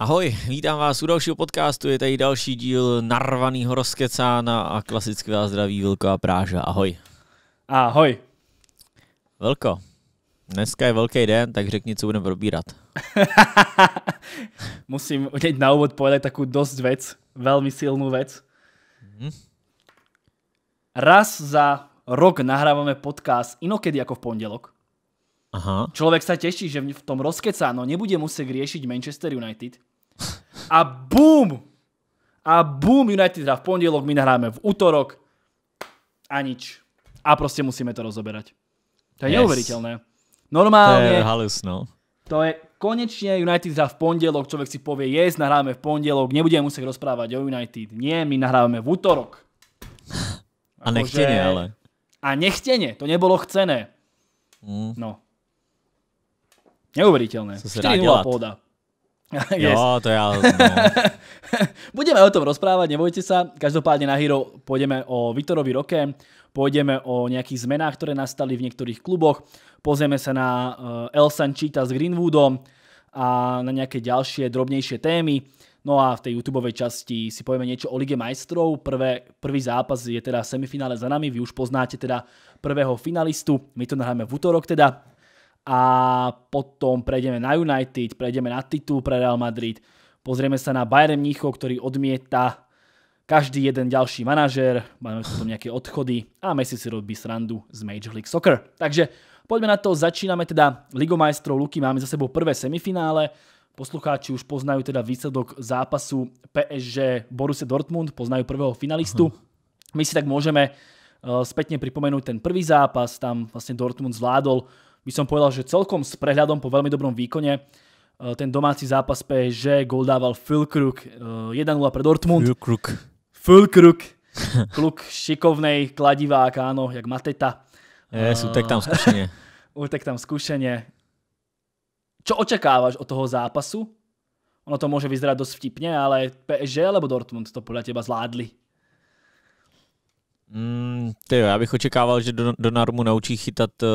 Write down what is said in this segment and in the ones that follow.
Ahoj, vítám vás u dalšího podcastu, je tady další díl narvanýho rozkecána a klasicky vás zdraví Vilko a Práža. Ahoj. Ahoj. Velko, dneska je velký den, tak řekni, co budeme probírat. Musím hneď na úvod povedať takú dosť vec, veľmi silnú vec. Mm. Raz za rok nahrávame podcast inokedy ako v pondelok. Aha. Človek sa teší, že v tom rozkecáno nebude musieť riešiť Manchester United. A boom! A boom, United hrá v pondelok, my nahráme v útorok. A nič. A prostě musíme to rozoberať. To je yes. neuveriteľné. Normálne... To je halus, no. To je, konečne United hrá v pondelok, človek si povie, yes, nahráme v pondelok, nebudeme musieť rozprávať o United. Nie, my nahrávame v útorok. A nechtene, že... ale. A nechtene, to nebolo chcené. Mm. No. Neuveriteľné. 4-0 pohoda. yes. Jo, to já... No. Budeme o tom rozprávať, nebojte sa. Každopádne na Hero pôjdeme o Viktorovi Roke, pôjdeme o nejakých zmenách, ktoré nastali v niektorých kluboch, pozrieme sa na eh, El Sanchita s Greenwoodom a na nejaké ďalšie drobnejšie témy. No a v tej YouTube časti si povieme niečo o Lige majstrov. Prvé, prvý zápas je teda semifinále za nami, vy už poznáte teda prvého finalistu. My to nahráme v útorok teda a potom prejdeme na United, prejdeme na titul pre Real Madrid, pozrieme sa na Bayern Mníchov, ktorý odmieta každý jeden ďalší manažer, máme potom nejaké odchody a Messi si robí srandu z Major League Soccer. Takže poďme na to, začíname teda ligomajstrov majstrov Luky, máme za sebou prvé semifinále, poslucháči už poznajú teda výsledok zápasu PSG Borussia Dortmund, poznajú prvého finalistu. Mhm. My si tak môžeme e, spätne pripomenúť ten prvý zápas, tam vlastne Dortmund zvládol by som povedal, že celkom s prehľadom po veľmi dobrom výkone eh, ten domáci zápas PSG gol dával Fülkrug 1-0 eh, pre Dortmund. Fülkrug. Fülkrug. Kluk šikovnej kladivák, áno, jak Mateta. Yes, utek tam eh, skúšenie. utek tam skúšenie. Čo očakávaš od toho zápasu? Ono to môže vyzerať dosť vtipne, ale PSG alebo Dortmund to podľa teba zvládli? Mm, tyjo, já bych očekával, že Donnarumma naučí chytat uh,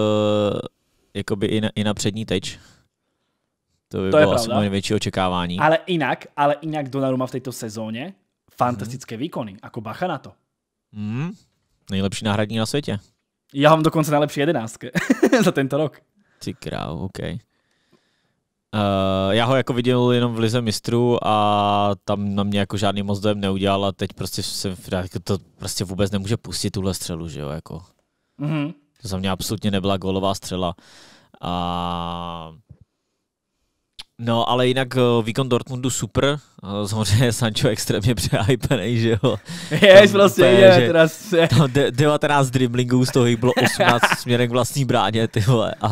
jakoby i na, i na přední teč. To by to bylo asi moje největší očekávání. Ale jinak, ale jinak Donnarumma v této sezóně fantastické hmm. výkony, jako bacha na to. Hmm. Nejlepší náhradní na světě. Já mám dokonce nejlepší jedenáctky za tento rok. Ty král, OK. Uh, já ho jako viděl jenom v Lize mistrů a tam na mě jako žádný moc dojem neudělal a teď prostě jsem, to prostě vůbec nemůže pustit tuhle střelu, že jo, jako. Mm-hmm za mě absolutně nebyla golová střela. A... No, ale jinak eh, výkon Dortmundu super. Eh, samozřejmě Sancho extrémně přehypený, že jo. Jež vlastně, prostě je, že teraz... Tam 19 driblingů, z toho jich bylo 18 směrem k vlastní bráně, ty vole. A,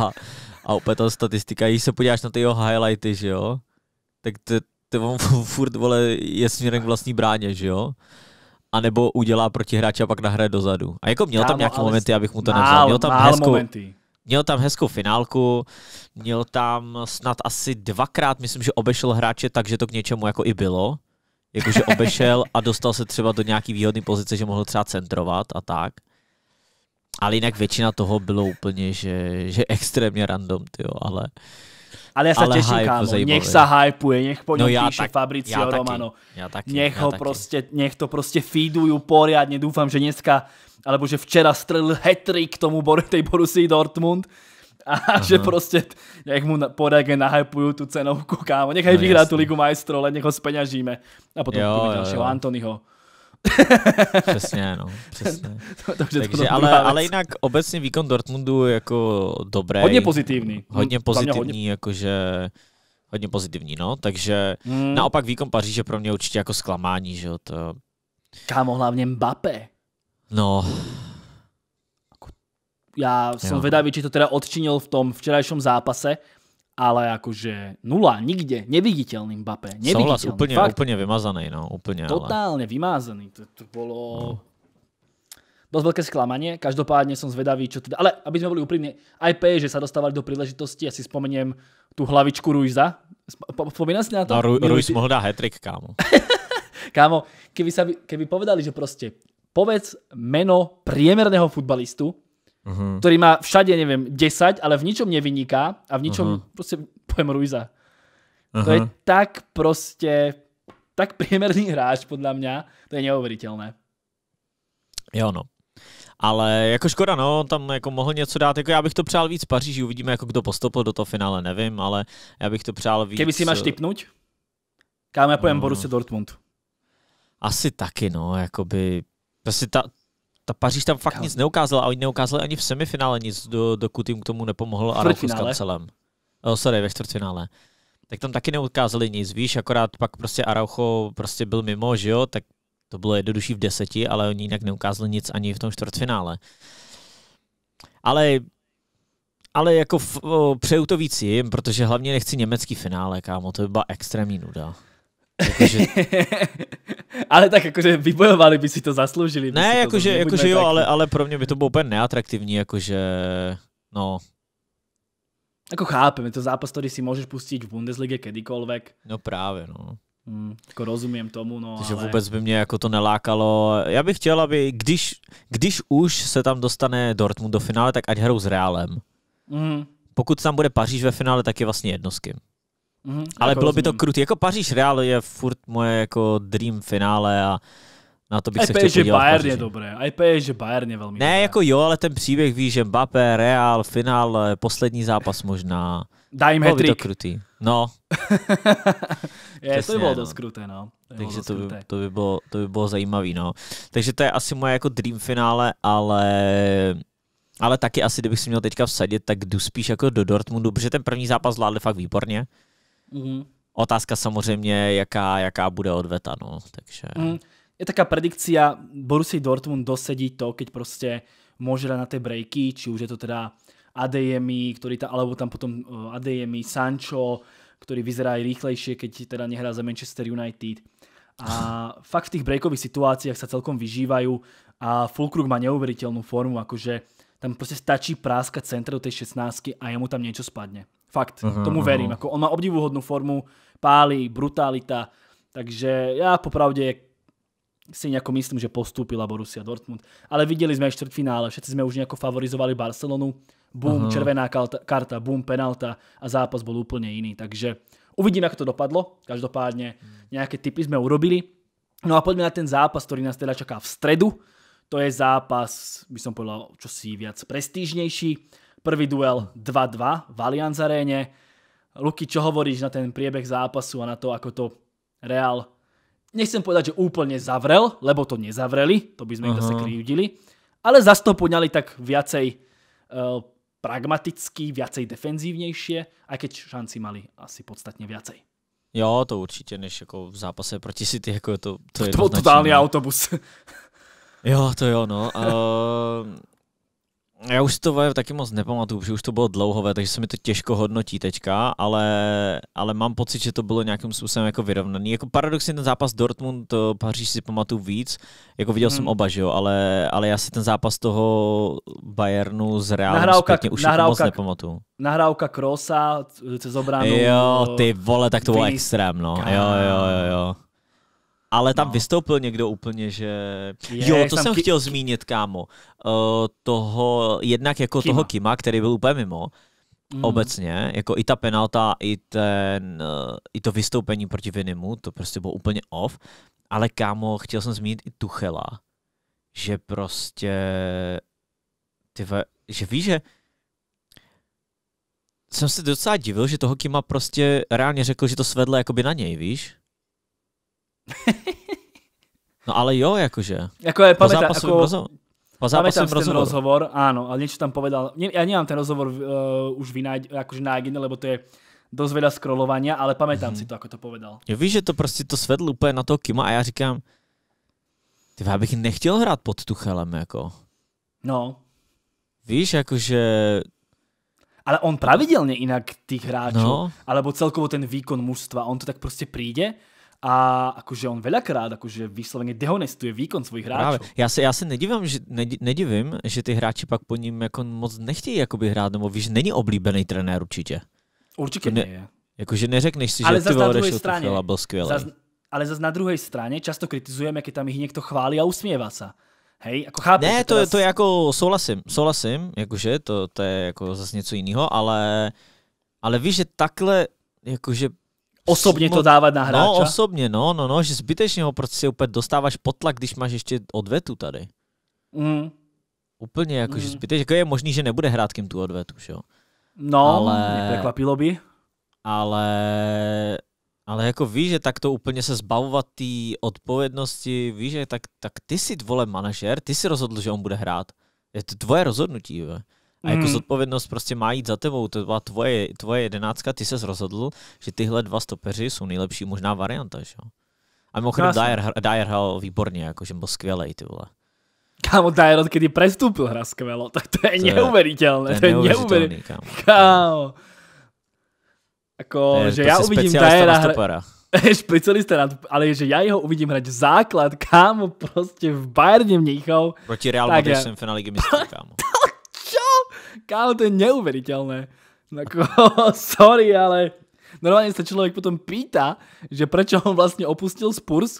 a opět ta statistika, když se podíváš na ty jeho highlighty, že jo, tak to, to on furt, vole, je směrem k vlastní bráně, že jo. A nebo udělá protihráč a pak nahraje dozadu. A jako měl tam nějaké momenty, abych mu to nevzal. Měl tam hezkou, momenty. Měl tam hezkou finálku, měl tam snad asi dvakrát, myslím, že obešel hráče tak, že to k něčemu jako i bylo. Jakože obešel a dostal se třeba do nějaký výhodné pozice, že mohl třeba centrovat a tak. Ale jinak většina toho bylo úplně, že, že extrémně random, tyjo, ale... Uh, ale ja sa ale teším, kámo. Zejbový. Nech sa hypuje, nech po no něm no, ja píše tak, Fabricio ja Romano. Taký, ja taký, nech, ja ho taký. proste, nech to prostě feedují poriadně. Dúfam, že dneska, alebo že včera strelil hetrik tomu tej Borussii Dortmund. A Aha. že prostě, nech mu poriadne nahypujú tu cenovku, kámo. Nech aj no, vyhrá tú Ligu majstrov, len nech ho speňažíme. A potom jo, jo, ďalšieho Antonyho. přesně, no, přesně. to, Takže, to ale, ale jinak obecně výkon Dortmundu jako dobrý. Hodně pozitivní. Hodně pozitivní, hodně... jakože hodně pozitivní, no. Takže hmm. naopak výkon Paříže pro mě určitě jako zklamání, že jo. To... Kámo, hlavně Mbappé. No. Jako, já jsem jo. vedavý, či to teda odčinil v tom včerajšom zápase, ale jakože nula, nikde, neviditeľný Mbappé. Neviditeľný, Souhlas, úplně fakt. úplne vymazaný, no, úplně. Totálně ale... vymazaný, to, to bylo. No. Dosť veľké sklamanie, každopádne som zvedavý, čo teda... Ale aby sme boli úprimní, aj PSG sa dostávali do příležitosti, ja si tu hlavičku Ruiza. Spomínam si na to? No, Ru, Ruiz mohol dať hat kámo. kámo, keby, sa, keby povedali, že prostě povedz meno priemerného futbalistu, uh-huh. Mhm. ktorý má všade, neviem, 10, ale v ničom nevyniká a v ničom uh-huh. Mhm. proste pojem Ruiza. Uh-huh. To je mhm. tak prostě tak priemerný hráč podle mě. to je neuveriteľné. Jo no. Ale jako škoda, no, tam jako mohl něco dát. Jako já bych to přál víc Paříži, uvidíme, jako kdo postoupil do toho finále, nevím, ale já bych to přál víc. Kdyby si máš eh, typnout? Kámo, já pojem no. Borussia Dortmund. Asi taky, no, jakoby... Prostě ta, ta Paříž tam fakt nic neukázala a oni neukázali ani v semifinále nic, do, dokud jim k tomu nepomohl Araujo s kancelem. Oh, sorry, ve čtvrtfinále. Tak tam taky neukázali nic, víš, akorát pak prostě Araujo prostě byl mimo, že jo, tak to bylo jednodušší v deseti, ale oni jinak neukázali nic ani v tom čtvrtfinále. Ale ale jako v, o, přeju to víc jim, protože hlavně nechci německý finále, kámo, to by byla extrémní nuda. Jakože ale tak jakože vybojovali by si to zasloužili. Ne, jakože, no, jakože jo, ale, ale pro mě by to bylo úplně neatraktivní, jakože, no, jako chápem, je to zápas, který si můžeš pustit v Bundeslize kdykoliv. No právě, no. Hmm, jako rozumím tomu, no Takže ale... vůbec by mě jako to nelákalo. Já bych chtěl, aby když, když už se tam dostane Dortmund do finále, tak ať hrajou s Realem. Mm. Pokud tam bude Paříž ve finále, tak je vlastně jedno s kým. Mm-hmm, Ale jako bylo rozumím. by to krutý. Jako Paříž Real je furt moje jako dream finále a na to bych se chtěl že Bayern je dobré, a je že Bayern je velmi Ne, dobré. jako jo, ale ten příběh ví, že Mbappé, Real, finál, eh, poslední zápas možná. Dá jim bylo by to krutý. No. je, Přesně, to by bylo no. dost kruté, no. To Takže to by, to, by bylo, to by bylo zajímavý, no. Takže to je asi moje jako dream finále, ale ale taky asi, kdybych si měl teďka vsadit, tak jdu spíš jako do Dortmundu, protože ten první zápas zvládli fakt výborně mm Otázka samozřejmě, jaká, jaká bude odveta, no, takže... Mm. Je taká predikcia, Borussia Dortmund dosedí to, keď prostě môže na ty breaky, či už je to teda Adeyemi, ktorý ta, alebo tam potom e, Adeyemi, Sancho, ktorý vyzerá aj rýchlejšie, keď teda nehrá za Manchester United. A fakt v tých breakových situáciách sa celkom vyžívajú a Fulkrug má neuveriteľnú formu, akože tam prostě stačí práska centra do tej 16 a jemu tam niečo spadne. Fakt, uh-huh, tomu mhm, verím. Uh-huh. Mhm. Ako on má obdivuhodnú formu, pálí, brutalita. Takže ja popravde si nejako myslím, že postúpila Borussia Dortmund. Ale videli sme aj štvrtfinále, všetci sme už nejako favorizovali Barcelonu. Bum, uh-huh. červená karta, bum, penalta a zápas bol úplne iný. Takže uvidíme, ako to dopadlo. Každopádne nejaké typy sme urobili. No a poďme na ten zápas, ktorý nás teda čaká v stredu. To je zápas, by som povedal, čosi viac prestížnejší. Prvý duel 2-2 v Allianz Aréne. Luky, čo hovoríš na ten priebeh zápasu a na to, ako to Real nechcem povedať, že úplne zavrel, lebo to nezavreli, to by sme uh -huh. ich zase krivdili, ale zase to poňali tak viacej uh, pragmaticky, viacej defenzívnejšie, aj keď šanci mali asi podstatne viacej. Jo, to určite, než jako v zápase proti City, jako to, to, to je To byl totální autobus. jo, to jo, no. Já už to ve, taky moc nepamatuju, protože už to bylo dlouhové, takže se mi to těžko hodnotí teďka, ale, ale mám pocit, že to bylo nějakým způsobem jako vyrovnaný. Jako paradoxně ten zápas Dortmund, Paříž si pamatuju víc, jako viděl hmm. jsem mhm. oba, že jo, ale, ale já si ten zápas toho Bayernu z Realu nahrávka, zpětně už nahrávka, moc nepamatuju. Nahrávka Krosa cez obranu. Jo, ty vole, tak to bylo extrém, no. Jo, jo, jo, jo. Ale tam no. vystoupil někdo úplně, že... Je, jo, to jsem ki... chtěl zmínit, kámo. Uh, toho, jednak jako Kima. toho Kima, který byl úplně mimo, mm. obecně, jako i ta penalta, i, ten, uh, i to vystoupení proti Vinimu, to prostě bylo úplně off. Ale kámo, chtěl jsem zmínit i Tuchela, že prostě... Ty ve, že víš, že jsem se docela divil, že toho Kima prostě reálně řekl, že to svedlo jakoby na něj, víš? no ale jo, jakože. Jako je, pamätá, po zápasovém jako, Po zápasovém rozhovoru. rozhovor, áno, ale niečo tam povedal. Ne, ja nemám ten rozhovor uh, už vynájde, akože nájdený, lebo to je dost veľa scrollovania, ale pamätám mm. si to, ako to povedal. Jo, víš, že to prostě to svedl úplně na toho Kima a já říkám, ty já bych nechtěl hrát pod Tuchelem, jako. No. Víš, jakože... Ale on pravidelně jinak tých hráčů, no. alebo celkovo ten výkon mužstva, on to tak prostě přijde a akože on veľakrát akože vysloveně dehonestuje výkon svojich hráčů. Právě. Já se, já se nedivím, že, nedi, nedivím, že ty hráči pak po ním jako moc nechtějí jakoby hrát, nebo víš, není oblíbený trenér určitě. Určitě ne, je. Jakože neřekneš si, ale že ty odešel straně, byl skvělý. ale zase na druhé straně často kritizujeme, když tam ich někdo chválí a usmívá se. Hej, jako chápu, ne, to, je to je jako, souhlasím, souhlasím, jakože to, to je jako zase něco jiného, ale, ale víš, že takhle, jakože Osobně to dávat na hráča? No, osobně, no, no, no, že zbytečně ho prostě úplně dostáváš pod tlak, když máš ještě odvetu tady. Mm. Úplně jako, mm. že zbytečně, jako je možný, že nebude hrát kým tu odvetu, jo. No, ale... překvapilo by. Ale, ale jako víš, že tak to úplně se zbavovat té odpovědnosti, víš, že tak, tak ty si vole manažer, ty si rozhodl, že on bude hrát. Je to tvoje rozhodnutí, jo. A jako hmm. zodpovědnost prostě má jít za tebou. To byla tvoje, tvoje jedenáctka, ty se rozhodl, že tyhle dva stopeři jsou nejlepší možná varianta, že jo? A mimochodem no, Dyer, Dyer hrál výborně, jakože byl skvělej, ty vole. Kámo, Dyer, odkedy prestúpil, hra skvělo, tak to je to neuvěřitelné. To je, to je neuvěřitelné, kámo. kámo. Jako, ne, že já prostě uvidím Dyera hra... specialista na ale že já jeho uvidím hrať základ, kámo, prostě v Bayerně Mnichov. Proti Real Madrid jsem finále Ligy mistrů, kámo. Kámo, to je neuveriteľné. Ako, sorry, ale normálne sa človek potom pýta, že prečo on vlastne opustil Spurs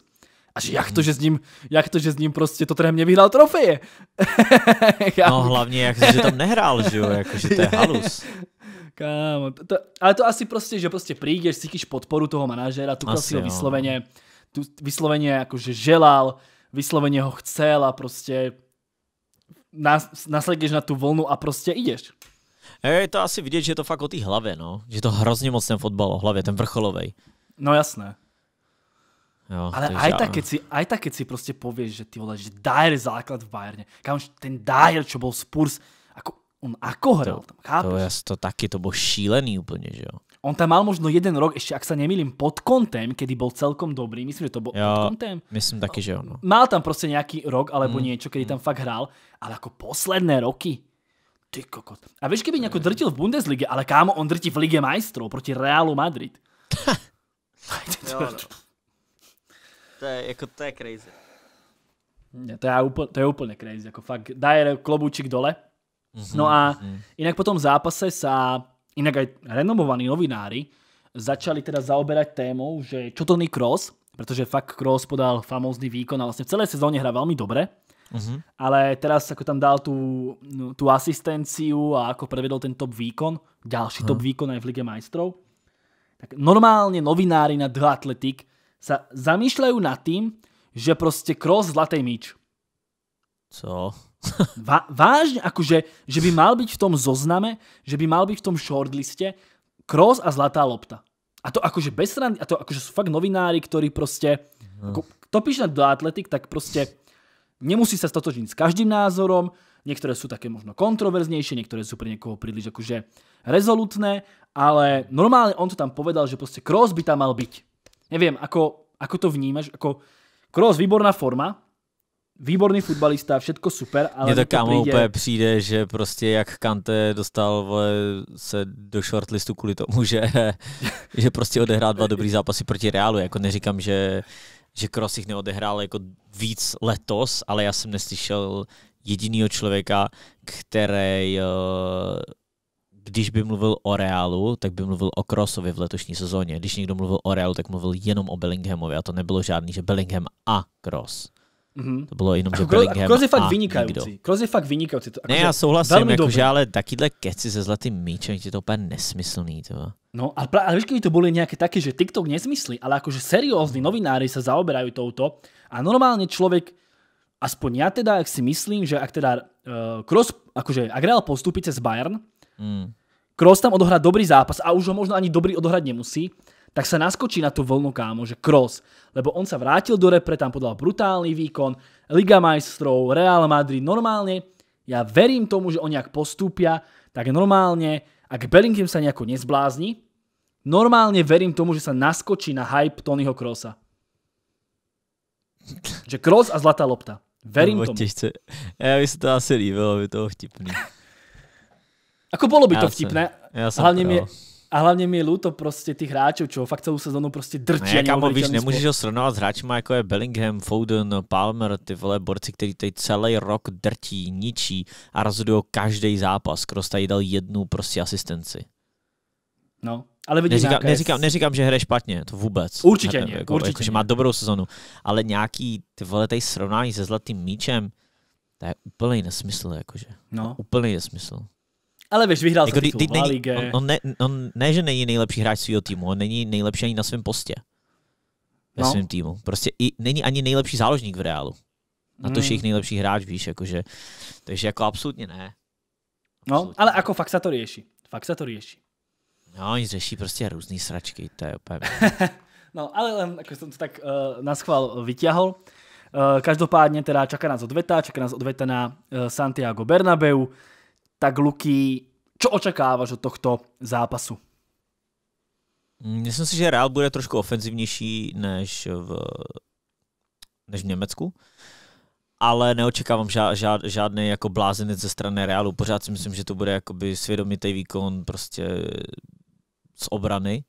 a že jak to, že s ním, jak to, že s ním prostě Tottenham nevyhrál trofeje. no hlavně, jak, že tam nehrál, že jo, jakože to je halus. Kámo, to, ale to asi prostě, že prostě přijdeš, cítíš podporu toho manažera, tu prostě asi, si ho no. vysloveně, tu vysloveně jakože želal, vysloveně ho chcel a prostě nasleduješ na tu vlnu a prostě ideš. Je to asi vidět, že je to fakt o té hlavě, no. Že to hrozně moc ten fotbal o hlavě, ten vrcholovej. No jasné. Jo, Ale aj tak, keď si, aj tak, keď si proste povieš, že ty vole, že Dyer je základ v Bayerne. Kámoš, ten Dyer, čo byl Spurs, ako, on ako hral to, tam, chápeš? To, to taky, to bylo šílený úplně, že jo. On tam mal možno jeden rok, ešte ak sa nemýlim, pod kontem, kedy bol celkom dobrý. Myslím, že to bol jo, pod kontem. Myslím taky, že ono. Mal tam proste nejaký rok alebo mm. niečo, kedy tam mhm. fakt hral, ale ako posledné roky. Ty kokot. A vieš, keby nejako drtil v Bundeslige, ale kámo, on drti v Lige majstrov proti Realu Madrid. jo, no. To je, jako, to je crazy. Ne, to, je úplně, to je úplně crazy, jako fakt. Dajer klobouček dole. Mm-hmm, no a mm-hmm. jinak po tom zápase sa inak aj renomovaní novinári začali teda zaoberať témou, že čo to Nick Cross, pretože fakt Cross podal famózny výkon a vlastne v celej sezóne hra veľmi dobre, Uh-huh. Ale teraz, ako tam dal tú, no, tú asistenciu a ako prevedol ten top výkon, ďalší uh-huh. top výkon aj v Lige majstrov, tak normálne novinári na The Athletic sa zamýšľajú nad tým, že proste cross zlatý míč. Co? Va- vážne, akože, že by mal byť v tom zozname, že by mal byť v tom shortliste Kroos a Zlatá lopta. A to akože bez srandy, a to akože sú fakt novinári, ktorí proste, no. ako, kto píše do Atletik, tak proste nemusí sa stotožniť s každým názorom, niektoré sú také možno kontroverznejšie, niektoré sú pre niekoho príliš akože rezolutné, ale normálne on to tam povedal, že proste Kroos by tam mal byť. Neviem, ako, ako to vnímaš, ako Kroos výborná forma, výborný futbalista, všetko super, ale... Mně to kámo přijde... úplně přijde, že prostě jak Kante dostal vole, se do shortlistu kvůli tomu, že, že prostě odehrál dva dobrý zápasy proti Realu. Jako neříkám, že, že Kroos jich neodehrál jako víc letos, ale já jsem neslyšel jedinýho člověka, který eh, když by mluvil o Realu, tak by mluvil o Crossovi v letošní sezóně. Když někdo mluvil o Realu, tak mluvil jenom o Bellinghamovi a to nebylo žádný, že Bellingham a Cross. Mm-hmm. To bylo jenom, že Bellingham Kroos je fakt vynikající. Kroos je fakt vynikající. To, ne, já souhlasím, jakože, ale takýhle keci se zlatým míčem, je to úplně nesmyslný. To. No ale pra, a víš, to boli nějaké, také, že TikTok nezmyslí, ale jakože seriózní novináři se zaoberají touto a normálně člověk aspoň ja teda, ak si myslím, že ak teda uh, Kroos, akože ak Real postupí cez Bayern, mm. Kroos tam odohrá dobrý zápas a už ho možno ani dobrý odohrať nemusí, tak sa naskočí na tú vlnu, kámo, že Kroos, lebo on sa vrátil do repre, tam podal brutálny výkon, Liga majstrov, Real Madrid, normálne, ja verím tomu, že oni ak postúpia, tak normálne, ak Bellingham sa nejako nezblázni, normálne verím tomu, že sa naskočí na hype Tonyho Krosa. Že Kroos a zlatá lopta. Verím tomu. Těžce. ja by se to asi líbilo, by to vtipný. Ako bolo by to vtipné. Jsem, já jsem hlavně pro. mě, a hlavně mi je luto prostě těch hráčů, čo fakt celou sezonu prostě drčí. Ne, kamo, víš, nemůžeš ho srovnávat s hráčima jako je Bellingham, Foden, Palmer, ty vole borci, který tady celý rok drtí, ničí a rozhodují každý zápas. kdo tady dal jednu prostě asistenci. No, ale vidíš neříkám, neříkám, neříkám, že hraje špatně, to vůbec. Určitě ne jako, určitě jako, že má dobrou sezonu, ale nějaký ty vole tady srovnání se zlatým míčem, to je úplný nesmysl, jakože. No. Úplný nesmysl. Ale víš, vyhrál jako, titul La Liga. On, on, ne, on ne, že není nejlepší hráč svého týmu, on není nejlepší ani na svém postě. Ve no. svém týmu. Prostě i, není ani nejlepší záložník v Reálu. Na to, hmm. že jich nejlepší hráč, víš, jakože, takže jako absolutně ne. No, ale jako fakt se to řeší. Fakt se to řeší. No, oni řeší prostě různé sračky, to je úplně... no, ale len, jako jsem to tak uh, na schvál vyťahol. Uh, každopádně teda čaká nás odveta, čaká nás odveta na uh, Santiago Bernabeu tak Luky, čo očakávaš od tohto zápasu? Mm, myslím si, že Real bude trošku ofenzivnější než v, než v Německu, ale neočekávám žád, žád, žádný jako blázenec ze strany Realu. Pořád si myslím, že to bude jakoby svědomitý výkon prostě z obrany,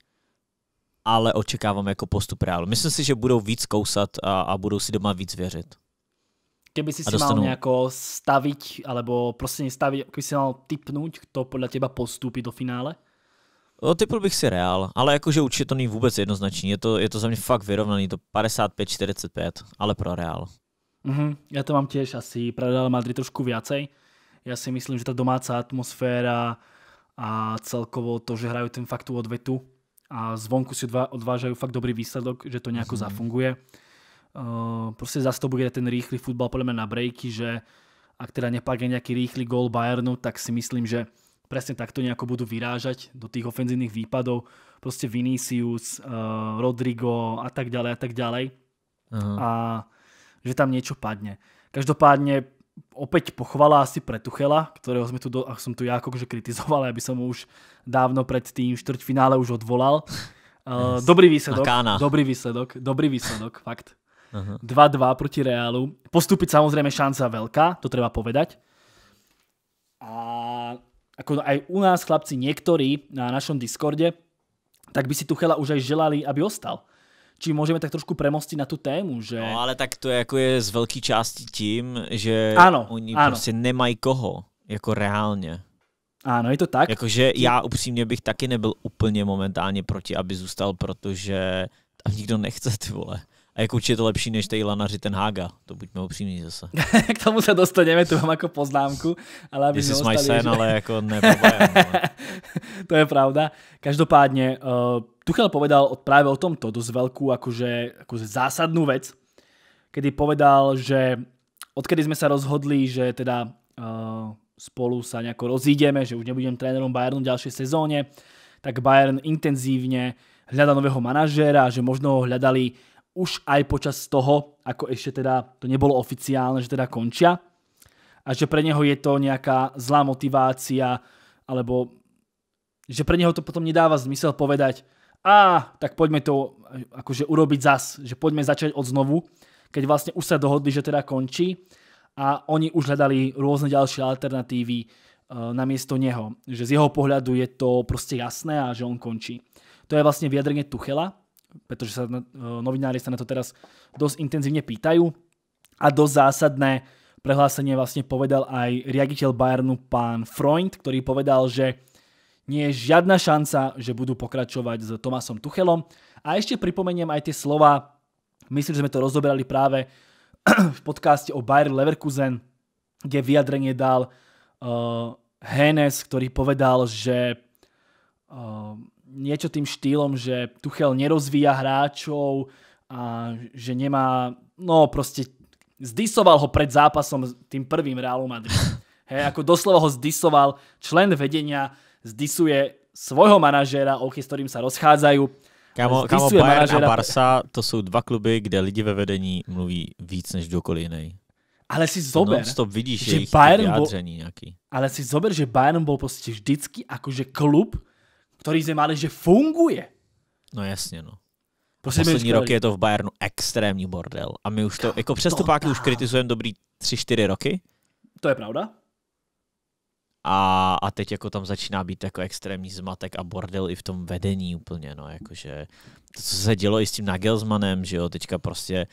ale očekávám jako postup Realu. Myslím si, že budou víc kousat a, a budou si doma víc věřit. Kdyby si si dostanu... mal nejako staviť, alebo prostě nestaviť, keby si mal typnúť, kto podle těba postupí do finále? No, typl bych si Real, ale jakože určitě to není vůbec jednoznačný. Je to, je to za mě fakt vyrovnaný, to 55-45, ale pro Real. Mm-hmm. Ja to mám tiež asi pre Real Madrid trošku viacej. Já si myslím, že ta domácí atmosféra a celkovo to, že hrajú ten fakt tú odvetu a zvonku si odvážajú fakt dobrý výsledok, že to nejako mm-hmm. zafunguje. Eh, prostě proste zase to bude ten rýchly futbal podľa mňa na breaky, že ak teda nepadne nejaký rýchly gól Bayernu, tak si myslím, že presne takto nejako budú vyrážať do tých ofenzívnych výpadov. Proste Vinicius, eh, Rodrigo a tak ďalej a tak ďalej. A že tam niečo padne. Každopádne opäť pochvala asi pre Tuchela, ktorého tu, do, a som tu ja akože kritizoval, aby som ho už dávno pred tým štvrťfinále už odvolal. Eh, dobrý výsledok. Dobrý výsledok. Dobrý výsledok, fakt. 2-2 proti Reálu. Postupit samozřejmě šance velká, to treba povedať. A ako aj u nás chlapci niektorí na našom Discorde, tak by si Tuchela už aj želali, aby ostal. Či můžeme tak trošku premostit na tu tému, že... No ale tak to je, jako je z velké části tím, že ano, oni ano. prostě nemají koho, jako reálně. Ano, je to tak. Jakože já upřímně bych taky nebyl úplně momentálně proti, aby zůstal, protože tam nikdo nechce, ty vole. A jak určitě to lepší než ty lanaři ten Haga, to buďme upřímní zase. K tomu se dostaneme, tu mám jako poznámku. Ale aby Jestli máš sen, že... ale jako ne, no. To je pravda. Každopádně, uh, Tuchel povedal právě o tomto dosť velkou, jakože akože zásadnou věc, kedy povedal, že odkedy jsme se rozhodli, že teda uh, spolu sa nejako rozídeme, že už nebudem trénerom Bayernu v další sezóně, tak Bayern intenzívne hľada nového manažera, že možno ho hľadali už aj počas toho, ako ešte teda to nebolo oficiálne, že teda končia a že pre neho je to nejaká zlá motivácia alebo že pre neho to potom nedáva zmysel povedať a tak poďme to akože urobiť zas, že poďme začať od znovu, keď vlastne už sa dohodli, že teda končí a oni už hľadali rôzne ďalšie alternatívy na e, namiesto neho. Že z jeho pohľadu je to proste jasné a že on končí. To je vlastne vyjadrenie Tuchela, pretože sa na, novinári sa na to teraz dosť intenzívne pýtajú. A dosť zásadné prehlásenie vlastne povedal aj riaditeľ Bayernu pán Freund, ktorý povedal, že nie je žiadna šanca, že budú pokračovať s Tomasom Tuchelom. A ešte pripomeniem aj tie slova, myslím, že sme to rozoberali práve v podcaste o Bayer Leverkusen, kde vyjadrenie dal Hennes, eh, Henes, ktorý povedal, že eh, niečo tým štýlom, že Tuchel nerozvíja hráčov a že nemá, no proste zdisoval ho pred zápasom s tým prvým Realu Madrid. Hej, ako doslova ho zdisoval, člen vedenia zdisuje svojho manažéra, OK, s ktorým sa rozchádzajú. Kamo, kamo Bayern manažéra... a Barca, to sú dva kluby, kde lidi ve vedení mluví víc než kdokoliv inej. Ale si zober, to vidíš že Bayern bol, Ale si zober, že Bayern bol proste vždycky akože klub, který zemá, ale že funguje. No jasně, no. Prostě Poslední roky je to v Bayernu extrémní bordel. A my už to, Kam jako přestupáky už kritizujeme dobrý 3-4 roky. To je pravda. A, a teď jako tam začíná být jako extrémní zmatek a bordel i v tom vedení úplně, no, jakože to, co se dělo i s tím Nagelsmanem, že jo, teďka prostě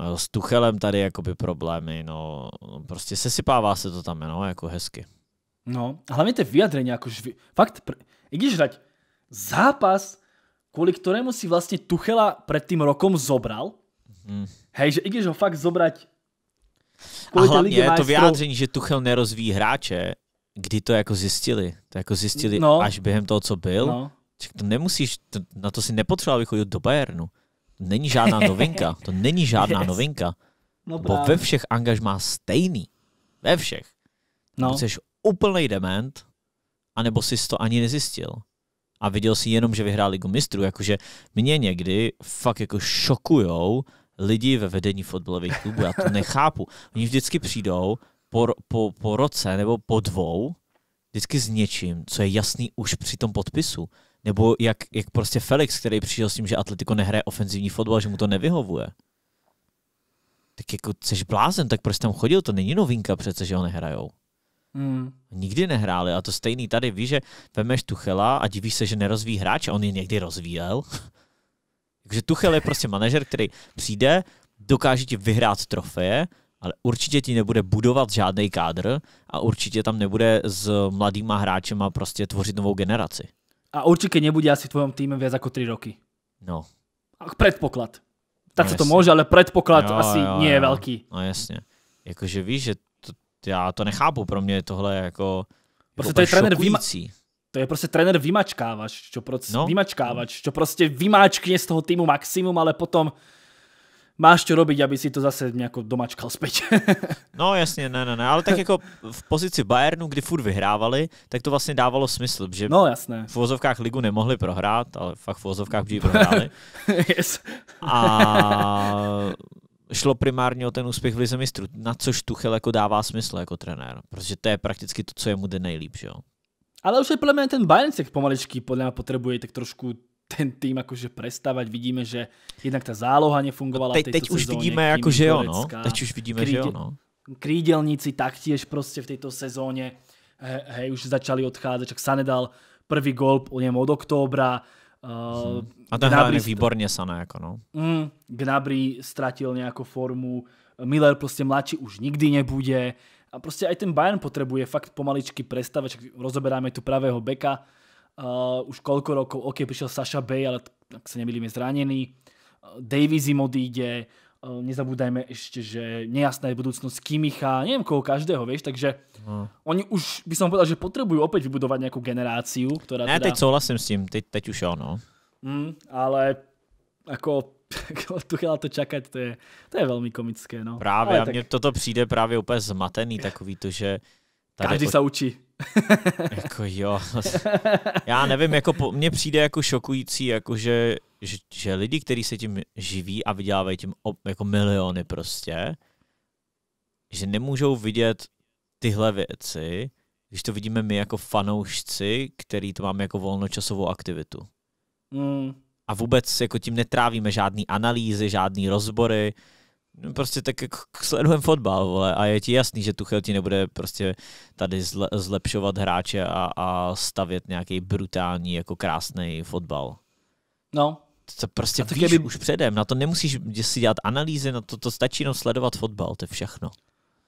eh, s Tuchelem tady jakoby problémy, no, no, prostě sesypává se to tam, no, jako hezky. No, a hlavně ty vyjadření, jakož, fakt, pr- i když hrať zápas, kvůli kterému si vlastně Tuchela před tím rokom zobral, mm. hej, že i když ho fakt zobrať kvůli a hlavně je to vyjádření, že Tuchel nerozvíjí hráče, kdy to jako zjistili. To jako zjistili no. až během toho, co byl. No. Čak to nemusíš, to, na to si nepotřeboval vychodit do Bayernu. To není žádná novinka. To není žádná yes. novinka. No Bo právě. ve všech angažmá stejný. Ve všech. No. Jsi úplný dement, anebo jsi to ani nezjistil. A viděl si jenom, že vyhrál ligu mistrů. Jakože mě někdy fakt jako šokujou lidi ve vedení fotbalových klubů. Já to nechápu. Oni vždycky přijdou po, po, po roce nebo po dvou vždycky s něčím, co je jasný už při tom podpisu. Nebo jak, jak prostě Felix, který přišel s tím, že Atletico nehraje ofenzivní fotbal, že mu to nevyhovuje. Tak jako, jsi blázen, tak prostě tam chodil? To není novinka přece, že ho nehrajou. Mm. Nikdy nehráli a to stejný tady. Víš, že vemeš Tuchela a divíš se, že nerozvíjí hráče, on je někdy rozvíjel. Takže Tuchel je prostě manažer, který přijde, dokáže ti vyhrát trofeje, ale určitě ti nebude budovat žádný kádr a určitě tam nebude s mladýma hráčema prostě tvořit novou generaci. A určitě nebude asi v tvojom týme viac jako tři roky. No. A predpoklad. Tak no se to může, ale předpoklad asi jo, nie je velký. No jasně. Jakože víš, že já to nechápu, pro mě je tohle jako Prostě to je trenér šokující. Výma- to je prostě trenér vymačkávač, čo proc- no. vymačkávač, čo prostě vymáčkne z toho týmu maximum, ale potom máš čo robiť, aby si to zase nějak domačkal späť. no jasně, ne, ne, ne, ale tak jako v pozici Bayernu, kdy furt vyhrávali, tak to vlastně dávalo smysl, že no, jasné. v vozovkách ligu nemohli prohrát, ale fakt v vozovkách no, vždy prohráli. yes. A šlo primárně o ten úspěch v Lize mistrů, na což Tuchel jako dává smysl jako trenér, protože to je prakticky to, co jemu jde nejlíp, že jo. Ale už je podle mě ten Bayerncek pomaličky podle mě potřebuje tak trošku ten tým jakože prestávat. Vidíme, že jednak ta záloha nefungovala. No teď, teď už vidíme, jako, že jo, no. Teď už vidíme, krídel, že jo, no. Krídelníci taktiež prostě v této sezóně hej, hej, už začali odcházet, čak Sanedal prvý gol, něm od októbra. Uh, hmm. A ten Gnabry je výborně sané, jako no. Mm, Gnabry ztratil nějakou formu, Miller prostě mladší už nikdy nebude a prostě aj ten Bayern potrebuje fakt pomaličky prestavač, rozoberáme tu pravého beka, uh, už koľko rokov, ok, prišiel Saša Bay, ale tak sa nemýlim, je zranený, uh, Davies im odíde, uh, nezabúdajme ešte, že nejasná je budúcnosť Kimicha, neviem koho každého, vieš, takže hmm. oni už, by som povedal, že potrebujú opäť vybudovať nejakú generáciu, ktorá... Ne, teda... teď souhlasím s tým, teď, teď už jo, no. Mm, ale jako, jako Tuchela to čekat, to je, to je velmi komické. No. Právě, ale a tak... toto přijde právě úplně zmatený, takový to, že... Tady Každý o... se učí. jako jo. Já nevím, jako po, mně přijde jako šokující, jako že, že, že lidi, kteří se tím živí a vydělávají tím jako miliony prostě, že nemůžou vidět tyhle věci, když to vidíme my jako fanoušci, který to máme jako volnočasovou aktivitu. Mm. A vůbec jako tím netrávíme žádný analýzy, žádný rozbory. No, prostě tak jako sledujeme fotbal, vole, a je ti jasný, že Tuchel ti nebude prostě tady zle, zlepšovat hráče a, a stavět nějaký brutální, jako krásný fotbal. No. To prostě víš by... už předem, na to nemusíš si dělat analýzy, na to, to stačí jenom sledovat fotbal, to je všechno.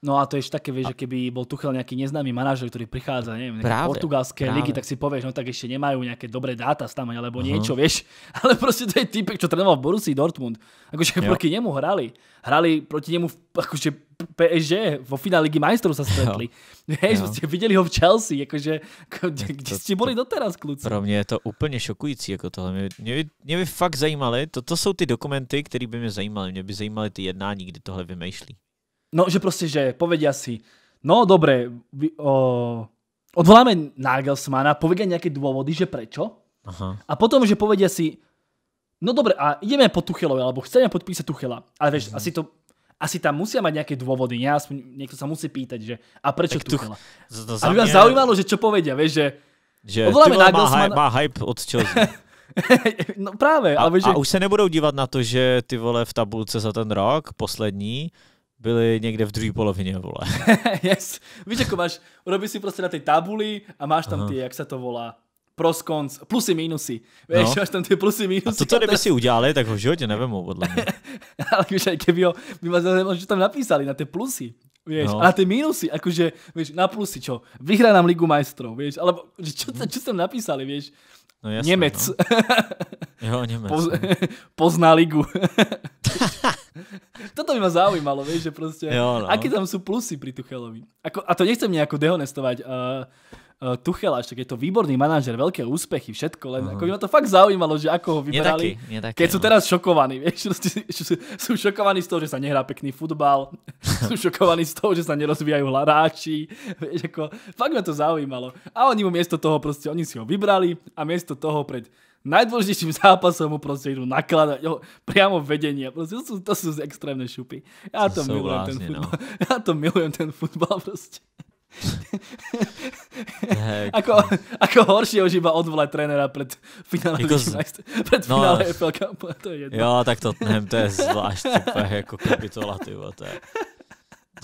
No a to ještě také, vieš, a... že keby bol Tuchel nejaký neznámy manažer, ktorý prichádza, neviem, práve, portugalské práve. ligy, tak si povieš, no tak ešte nemajú nejaké dobré dáta tam, alebo uh-huh. niečo, vieš. Ale prostě to je typek, čo trénoval v Borussii Dortmund. Akože jo. proti nemu hrali. Hrali proti nemu v, akože PSG, vo finále ligy majstrov sa stretli. Vieš, ste prostě videli ho v Chelsea, akože, kde, jako, to, kde ste boli doteraz, kluci. Pro mě je to úplně šokující, jako tohle. Mě, mě, by, fakt zajímaly, to, to jsou ty dokumenty, které by mě zajímaly. Mě by zajímaly ty jednání, kdy tohle vymýšlí. No, že prostě, že povedia si, no dobre, vy, o, odvoláme Nagelsmana, povedia nějaké dôvody, že prečo. Aha. A potom, že povedia si, no dobre, a ideme po Tuchelovi, alebo chceme podpísať Tuchela. Ale vieš, mhm. asi to asi tam musí mať nejaké dôvody, ne? Aspoň niekto sa musí pýtať, že a prečo tak Tuchela. To, to Aby zaujímalo, že čo povedia, vieš, že, že odvoláme Nagelsmana. Má, má hype od Chelsea. no právě. A, ale že... a už se nebudou dívat na to, že ty vole v tabulce za ten rok, poslední, byly někde v druhé polovině, vole. yes. Víš, jako máš, urobíš si prostě na té tabuli a máš tam ty, jak se to volá, pros, cons, plusy, minusy. No. Víš, no. máš tam ty plusy, minusy. A to, co kdyby si udělali, tak ho v životě nevemu, podle mě. Ale už aj keby ho, by že tam napísali na ty plusy. víš, no. a na tie mínusy, akože, vieš, na plusy, čo? Vyhrá nám Ligu majstrov, víš. alebo čo, čo, čo tam napísali, víš? No jasné, Němec. No. Jo, Němec. Poz, no. pozná ligu. Toto by ma zaujímalo, vieš, že prostě. jo, no. aké tam jsou plusy pri Tuchelovi. Ako, a to nechcem nejako dehonestovať uh, eh, Eh, Tuchela, však je to výborný manažer, veľké úspechy, všetko, len uh-huh. ako by ma to fakt zaujímalo, že ako ho vybrali. Nie taký, nie taký, keď sú no. teraz šokovaní, vieš, sú, prostě šokovaní z toho, že sa nehrá pekný futbal, sú šokovaní z toho, že sa nerozvíjajú hráči, vieš, ako, fakt ma to zaujímalo. A oni mu miesto toho proste, oni si ho vybrali a miesto toho pred najdôležitejším zápasom mu proste idú nakladať jo, priamo vedenie. Proste to sú, to sú extrémne šupy. Ja to, to milujem vlastne, ten no. futbal. No. Ja to milujem ten futbal proste ako, ako horšie ožíba odvolať trénera pred finále jako z... pred no, finále no, EPL Cupu, to je jedno. Jo, tak to, nevím, to je zvlášť úplně jako kapitola, ty, to je,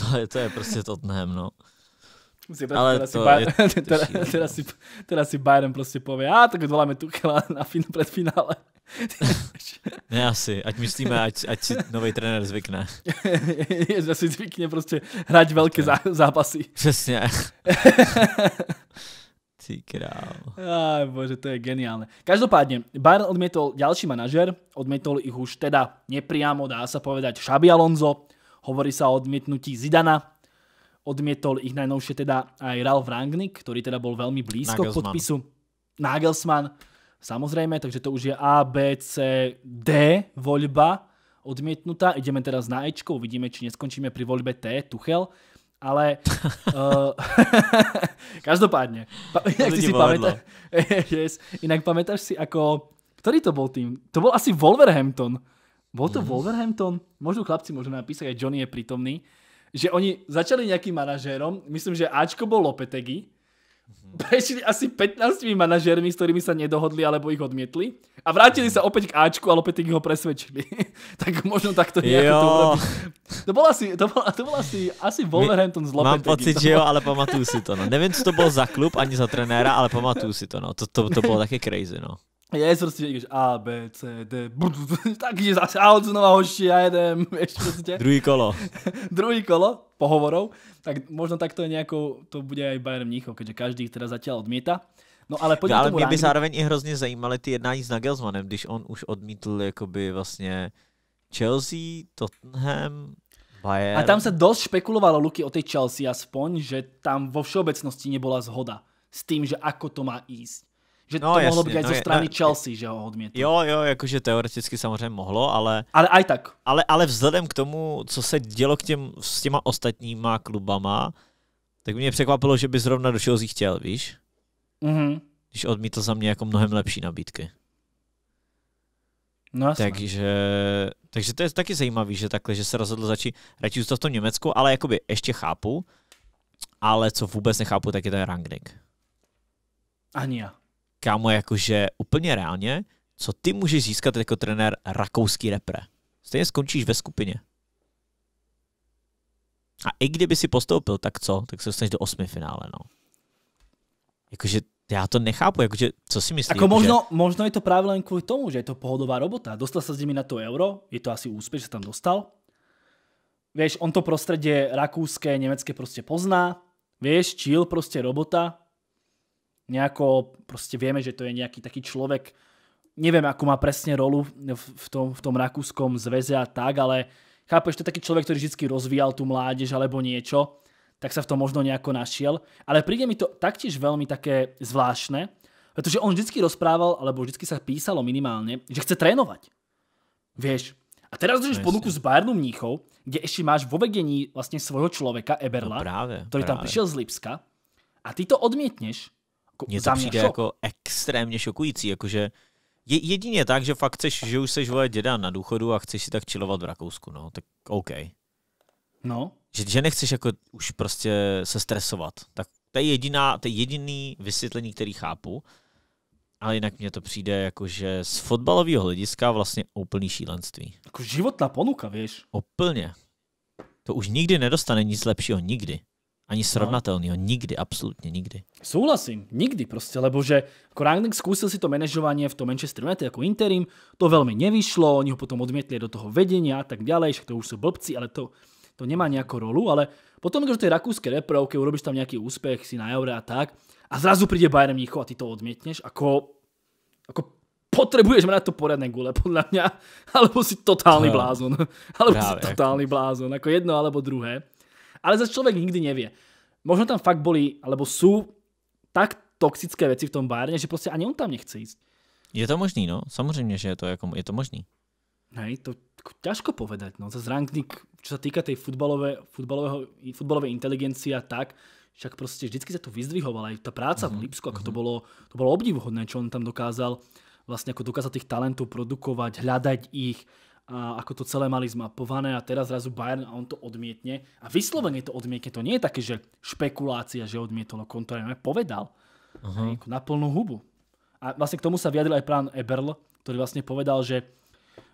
to je, to je prostě Tottenham, no. Ale to si teda, si, teraz si Bayern prostě povie, a tak odvoláme Tuchela na fin, pred finále ne asi, ať myslíme, ať, ať si nový trenér zvykne. že si zvykne prostě hrát velké zá, zápasy. Přesně. Ty král. Aj, bože, to je geniálne. Každopádně, Bayern odmietol další manažer, odmietol ich už teda nepriamo, dá se povedať, Xabi Alonso, hovorí sa o odmietnutí Zidana, odmietol ich najnovšie teda aj Ralf Rangnick, který teda bol velmi blízko k podpisu. Nagelsmann, Samozrejme, takže to už je A, B, C, D voľba odmietnutá. Ideme teraz na Ečko, uvidíme, či neskončíme pri voľbe T, Tuchel. Ale uh, eh, každopádně, pa, jak si pamätáš, yes, inak pamätáš si ako, ktorý to bol tým? To bol asi Wolverhampton. Bol to mhm. Wolverhampton? Možno chlapci možno napísať, aj Johnny je prítomný. Že oni začali nejakým manažérom, myslím, že Ačko bol Lopetegi, prešli asi 15 manažermi, s ktorými sa nedohodli alebo ich odmietli a vrátili sa opäť k Ačku, ale opäť ich ho presvedčili. tak možno takto nejako to urobiť. To bola asi, to bola, to bola asi, asi Wolverhampton z Mám pocit, že jo, ale pamatuju si to. No. Nevím, co to bylo za klub ani za trenéra, ale pamatuju si to. No. To, to, to bylo taky crazy. No je prostě, když A, B, C, D, takže zase aut znova hoši a jedem, ještě prostě. Druhý kolo. Druhý kolo, pohovorou. tak možno takto je nejakou, to bude i Bayern Mnichov, keďže každý teda zatiaľ odmítá. No ale pojďme no, ale mě rangu. by zároveň i hrozně zajímaly ty jednání s Nagelsmanem, když on už odmítl jakoby vlastně Chelsea, Tottenham, Bayern. A tam se dost špekulovalo, Luky, o té Chelsea aspoň, že tam vo všeobecnosti nebyla zhoda s tím, že ako to má ísť. Že no, to jasně, mohlo být no, aj strany no, Chelsea, že ho odmítli. Jo, jo, jakože teoreticky samozřejmě mohlo, ale... Ale aj tak. Ale, ale vzhledem k tomu, co se dělo k těm, s těma ostatníma klubama, tak mě překvapilo, že by zrovna do Chelsea chtěl, víš? mm Když odmítl za mě jako mnohem lepší nabídky. No, jasné. takže, takže to je taky zajímavý, že takhle, že se rozhodl začít radši zůstat v tom Německu, ale jakoby ještě chápu, ale co vůbec nechápu, tak je ten Rangnick. Ani já kámo, jakože úplně reálně, co ty můžeš získat jako trenér rakouský repre? Stejně skončíš ve skupině. A i kdyby si postoupil, tak co? Tak se dostaneš do osmi finále, no. Jakože já to nechápu, jakože, co si myslíš? Ako jakože... možno, možno je to právě jen kvůli tomu, že je to pohodová robota. Dostal se s nimi na to euro, je to asi úspěch, že se tam dostal. Víš, on to prostredie rakouské, německé prostě pozná. Víš, chill, prostě robota nejako prostě vieme, že to je nějaký taký člověk, neviem, ako má presne rolu v tom, v tom rakúskom zväze a tak, ale chápeš, to je taký človek, ktorý vždy rozvíjal tú mládež alebo niečo, tak sa v tom možno nejako našiel. Ale príde mi to taktiež veľmi také zvláštne, pretože on vždy rozprával, alebo vždy sa písalo minimálne, že chce trénovať. Vieš, a teraz držíš ponuku z Bayernu Mníchov, kde ešte máš vo vedení vlastne svojho človeka no Eberla, no práve, ktorý tam práve. prišiel z Lipska a ty to odmietneš jako něco přijde šok. jako extrémně šokující, jakože je, jedině tak, že fakt chceš, že už seš vole děda na důchodu a chceš si tak chillovat v Rakousku, no, tak OK. No. Že, že nechceš jako už prostě se stresovat, tak to je, jediná, to je jediný vysvětlení, který chápu, ale jinak mně to přijde jako, že z fotbalového hlediska vlastně úplný šílenství. Jako životná ponuka, víš? Úplně. To už nikdy nedostane nic lepšího, nikdy. Ani srovnatelného, no. nikdy, absolutně nikdy. Souhlasím, nikdy prostě, lebo že jako Rangnick skúsil si to manažovanie v tom Manchester United jako interim, to velmi nevyšlo, oni ho potom odmietli do toho vedení a tak ďalej, že to už jsou blbci, ale to, to nemá nějakou rolu, ale potom, když to je rakouské reprovke, urobíš tam nějaký úspěch, si na eure a tak, a zrazu přijde Bayern Mnichov a ty to odmětneš, jako, jako potřebuješ na to poradné gule, podle mě, alebo si totální no. blázon, alebo Právě, si totální jako. blázon, jako jedno alebo druhé. Ale zase člověk nikdy nevie. Možno tam fakt boli, alebo sú tak toxické věci v tom bárně, že prostě ani on tam nechce jíst. Je to možný, no. Samozřejmě, že je to, jako, je to možný. Hej, to jako ťažko povedať. No. Zase rangník, čo sa týka tej futbalové, futbalového, futbalovej inteligencie a tak, však prostě vždycky sa tu vyzdvihovala aj ta práca uh -huh, v mhm, Lipsku, ako uh -huh. to mhm. bolo, to bolo obdivuhodné, čo on tam dokázal, vlastne ako dokázal tých talentov produkovať, hľadať ich, ako to celé mali zmapované a teraz zrazu Bayern a on to odmietne a vyslovene to odmietne, to nie je také, že špekulácia, že odmietol kontra, povedal uh -huh. na plnú hubu. A vlastne k tomu sa vyjadril aj plán Eberl, ktorý vlastne povedal, že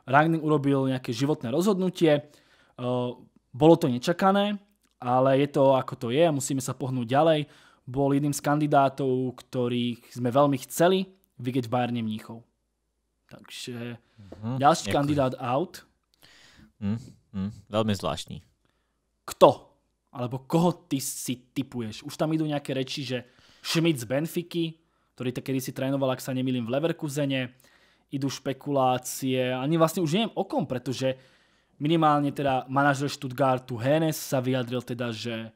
Ragnar urobil nejaké životné rozhodnutie, e, bolo to nečakané, ale je to ako to je a musíme sa pohnúť ďalej. Bol jedným z kandidátov, ktorých sme veľmi chceli vidieť v Bayerne Mníchov. Takže mm-hmm, další děkuji. kandidát out. Mm, mm, velmi zvláštní. Kto? Alebo koho ty si typuješ? Už tam idú nějaké reči, že Schmidt z Benfiky, ktorý tak kedy si trénoval, ak sa nemýlim, v Leverkusene, idú špekulácie, ani vlastně už neviem o kom, pretože minimálne teda manažer Stuttgartu Hennes sa vyjadril teda, že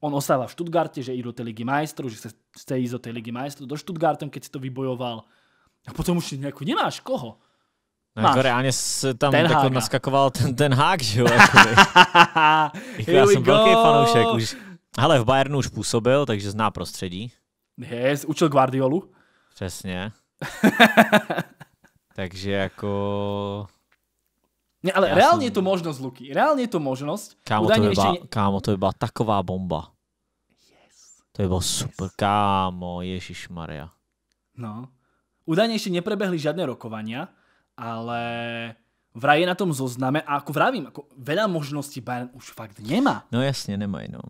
on ostává v Stuttgarte, že ide do tej ligy majstrov, že chce, chce ísť do tej ligy majstrov, do Stuttgartu keď si to vybojoval. A potom už jako nemáš koho. No, jako Máš. jako reálně se tam ten jako naskakoval ten, ten hák, že jo? jako, já jsem go. velký fanoušek už. Hele, v Bayernu už působil, takže zná prostředí. Yes, učil Guardiolu. Přesně. takže jako... Ne, ale já reálně jsem... je to možnost, Luky. Reálně je to možnost. Kámo, to by, byla, ještě... kámo, to by byla taková bomba. Yes. To by bylo yes. super, kámo, Ježíš Maria. No. Údajne ešte neprebehli žiadne rokovania, ale vraj je na tom zozname a ako vravím, ako veľa možností Bayern už fakt nemá. No jasne, nemají, no.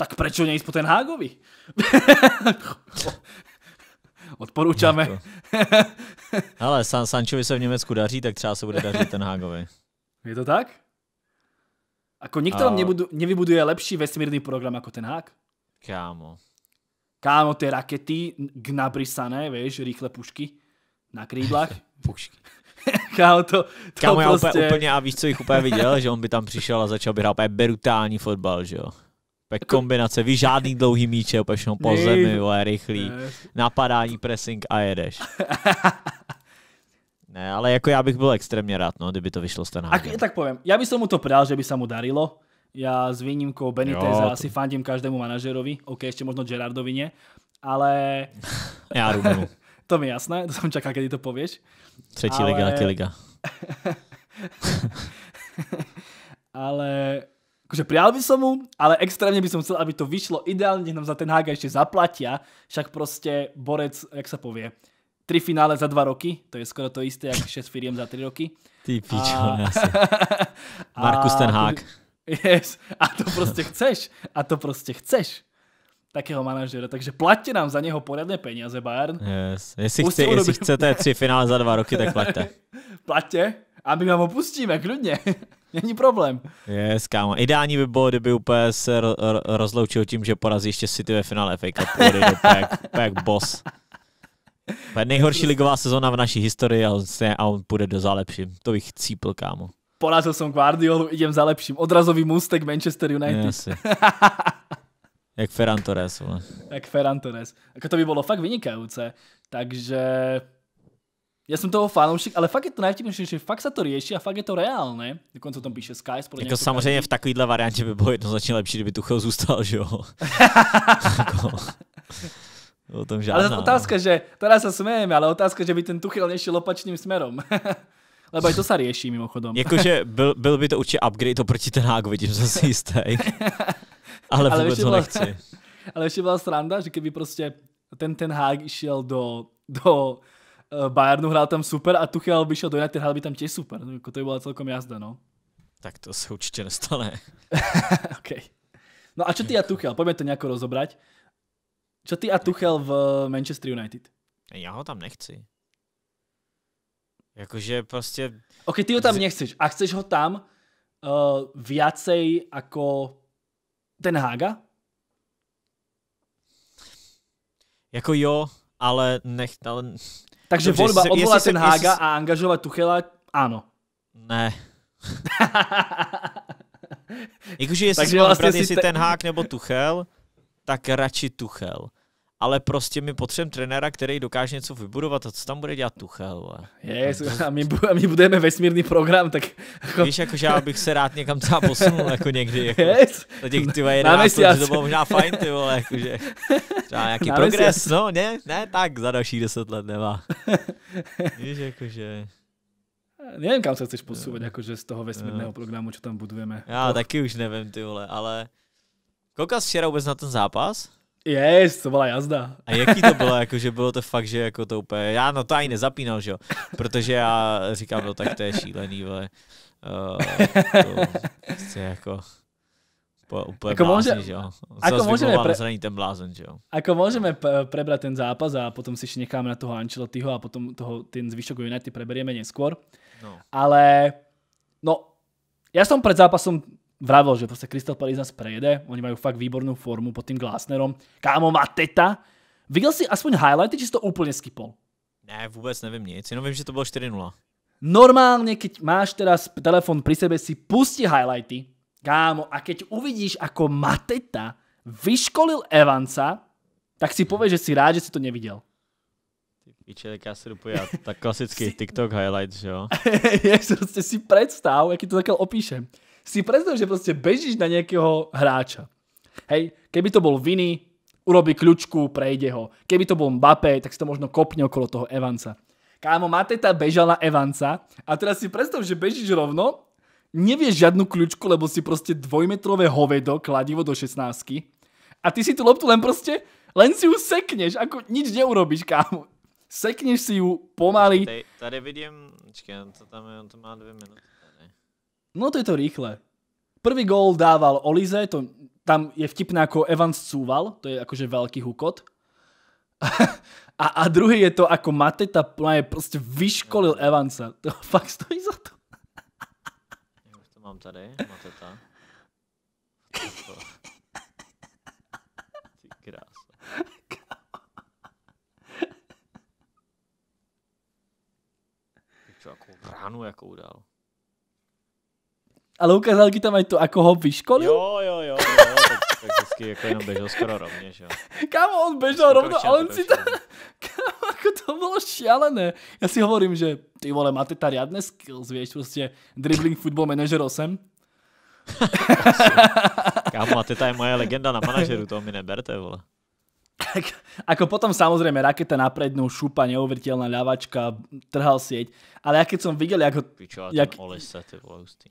Tak prečo nejsť po ten Hágovi? Odporúčame. Jako. Ale San Sančovi se v Německu daří, tak třeba se bude dařit ten Hágovi. Je to tak? Ako nikto a... nebudu, nevybuduje lepší vesmírný program jako ten Hák? Kámo, Kámo, ty rakety, gnabrisané, víš rýchle pušky na krídlách. pušky. Kámo, to, to Kámo, prostě... já úplně, prostě- úplně, a víš, co jich úplně viděl, že on by tam přišel a začal by hrát brutální fotbal, že jo. Pek jako- kombinace, víš, žádný dlouhý míče, úplně po zemi, vole, rychlý, napadání, pressing a jedeš. Ne, ale jako já bych byl extrémně rád, no, kdyby to vyšlo z A tak povím, já bych mu to přál, že by se mu darilo, Ja s výnimkou Beniteza jo, to... asi fandím každému manažerovi, ok, ešte možno Gerardovi nie, ale... Ja Rumenu. to mi jasné, to som čakal, kedy to povieš. Třetí ale... liga, taky liga. ale akože prial by som mu, ale extrémne by som chcel, aby to vyšlo ideálne, nech nám za ten Haga ešte zaplatia, však proste Borec, jak sa povie, tri finále za dva roky, to je skoro to isté, jak 6 firiem za 3 roky. Ty pičo, a... Markus ten Hag. Yes. A to prostě chceš. A to prostě chceš takého manažera, takže plaťte nám za něho pořádné peníze, Bayern. Yes. Jestli, chce, doby... jestli chcete tři finále za dva roky, tak platte. plaťte a my vám opustíme, klidně. Není problém. Yes, kámo. Ideální by bylo, kdyby úplně se ro- ro- rozloučil tím, že porazí ještě City ve finále FA Cupu, do pack, pack boss. Nejhorší ligová sezona v naší historii a on, se, a on půjde do zálepším. To bych cípl, kámo porazil som Guardiolu, idem za lepším. Odrazový můstek Manchester United. Jasne. Jak Ferran Torres. Jak Ferran Torres. Ako to by bylo fakt vynikajúce. Takže já jsem toho fanoušek, ale fakt je to najvtipnejšie, že fakt sa to rieši a fakt je to reálné. Dokonce o tom píše Sky. Jako samozřejmě v takovýhle variantě by bylo jednoznačně lepší, kdyby Tuchel zůstal, že jo? Jako, o tom žádná. Ale otázka, no. že teraz se smějeme, ale otázka, že by ten Tuchel nešiel opačným směrem. Lebo aj to sa rieši mimochodom. Jakože byl, byl by to určitě upgrade oproti ten Hágovi, tím jsem si jistý. Ale, ale vůbec ho nechci. Ale ještě byla sranda, že kdyby prostě ten ten Hag šel do, do eh, Bayernu, hrál tam super a Tuchel by šel do United, hrál by tam těž super. Jako to by byla celkom jazda, no. Tak to se určitě nestane. okay. No a co ty a jako- Tuchel? Pojďme to nějak rozobrať. Co ty a Tuchel v Manchester United? Já ho tam nechci. Jakože prostě... Ok, ty ho tam nechceš. A chceš ho tam uh, viacej ako ten Haga? Jako jo, ale nech... Ale... Takže Dobře, volba odvolat ten Haga jestli... a angažovat Tuchela, ano. Ne. Jakože jestli Takže vlastně si jestli ten Hák nebo Tuchel, tak radši Tuchel ale prostě my potřebujeme trenéra, který dokáže něco vybudovat a co tam bude dělat Tuchel. Yes, a, my, a my budeme vesmírný program, tak... Jako... Víš, jakože já bych se rád někam třeba posunul, jako někdy. Jako, yes. To těch, ty vole, na to, to bylo možná fajn, ty vole, jakože. Třeba nějaký na progres, no, ne, ne, tak za další deset let nemá. Víš, jakože... Nevím, kam se chceš posouvat, jakože z toho vesmírného programu, co tam budujeme. Já no. taky už nevím, ty vole, ale... Koukal jsi včera vůbec na ten zápas? Yes, to byla jazda. A jaký to bylo, jako, že bylo to fakt, že jako to úplně, já no to ani nezapínal, že jo, protože já říkám, no tak to je šílený, vole. Uh, to prostě jako úplně, úplně ako blázni, môže, že jo. Ako môžeme, pre... zraní ten blázen, že jo. Ako môžeme prebrať ten zápas a potom si ještě necháme na toho Ancelottiho a potom toho, ten zvyšok United preberieme neskôr. No. Ale no, já som před zápasem vravel, že proste Crystal Palace nás prejede, oni mají fakt výbornou formu pod tím Glasnerom. Kámo, má teta. Viděl si aspoň highlighty, či si to úplně skipol? Ne, vůbec nevím nic, jenom vím, že to bylo 4-0. Normálně, keď máš teraz telefon pri sebe, si pustí highlighty, kámo, a keď uvidíš, ako Mateta vyškolil Evansa, tak si povieš, že si rád, že si to neviděl. Piče, tak já si jdu Tak klasický TikTok highlight, že jo? Jak si prostě si představ, jaký to takhle opíšem si predstav, že prostě bežíš na nejakého hráča. Hej, keby to bol Viny, urobí kľúčku, prejde ho. Keby to bol Mbappé, tak si to možno kopne okolo toho Evansa. Kámo, Mateta bežala Evansa a teraz si predstav, že bežíš rovno, nevieš žiadnu kľúčku, lebo si proste dvojmetrové hovedo, kladivo do 16 a ty si tu loptu len proste, len si ju sekneš, ako nič neurobíš, kámo. Sekneš si ju pomaly. Tady, vidím, počkej, to tam on to má dvě minuty. No to je to rýchle. Prvý gól dával Olize, to, tam je vtipné ako Evans cúval, to je akože veľký hukot. a, a druhý je to, ako Mateta je prostě vyškolil Evansa. To fakt stojí za to. Už to mám tady, Mateta. Ty krása. Čo, jakou ránu jakou dal. Ale ukázal ti tam aj to, ako ho vyškolil? Jo, jo, jo. jo tak, tak vždycky jako jenom běžel skoro rovněž, jo. Kámo, on běžel jako rovno a on si to... Kámo, jako to bylo šialené. Já si hovorím, že ty vole, máte ta riadne skills, vieš, proste dribbling football manager 8. Kámo, a teta je moje legenda na manažeru, toho mi neberte, vole. Tak, ako potom samozrejme raketa na prednú, šupa, neuveriteľná ľavačka, trhal sieť. Ale ja keď som videl, jak ho... Pičová, jak... Olesa, ty vole, hustý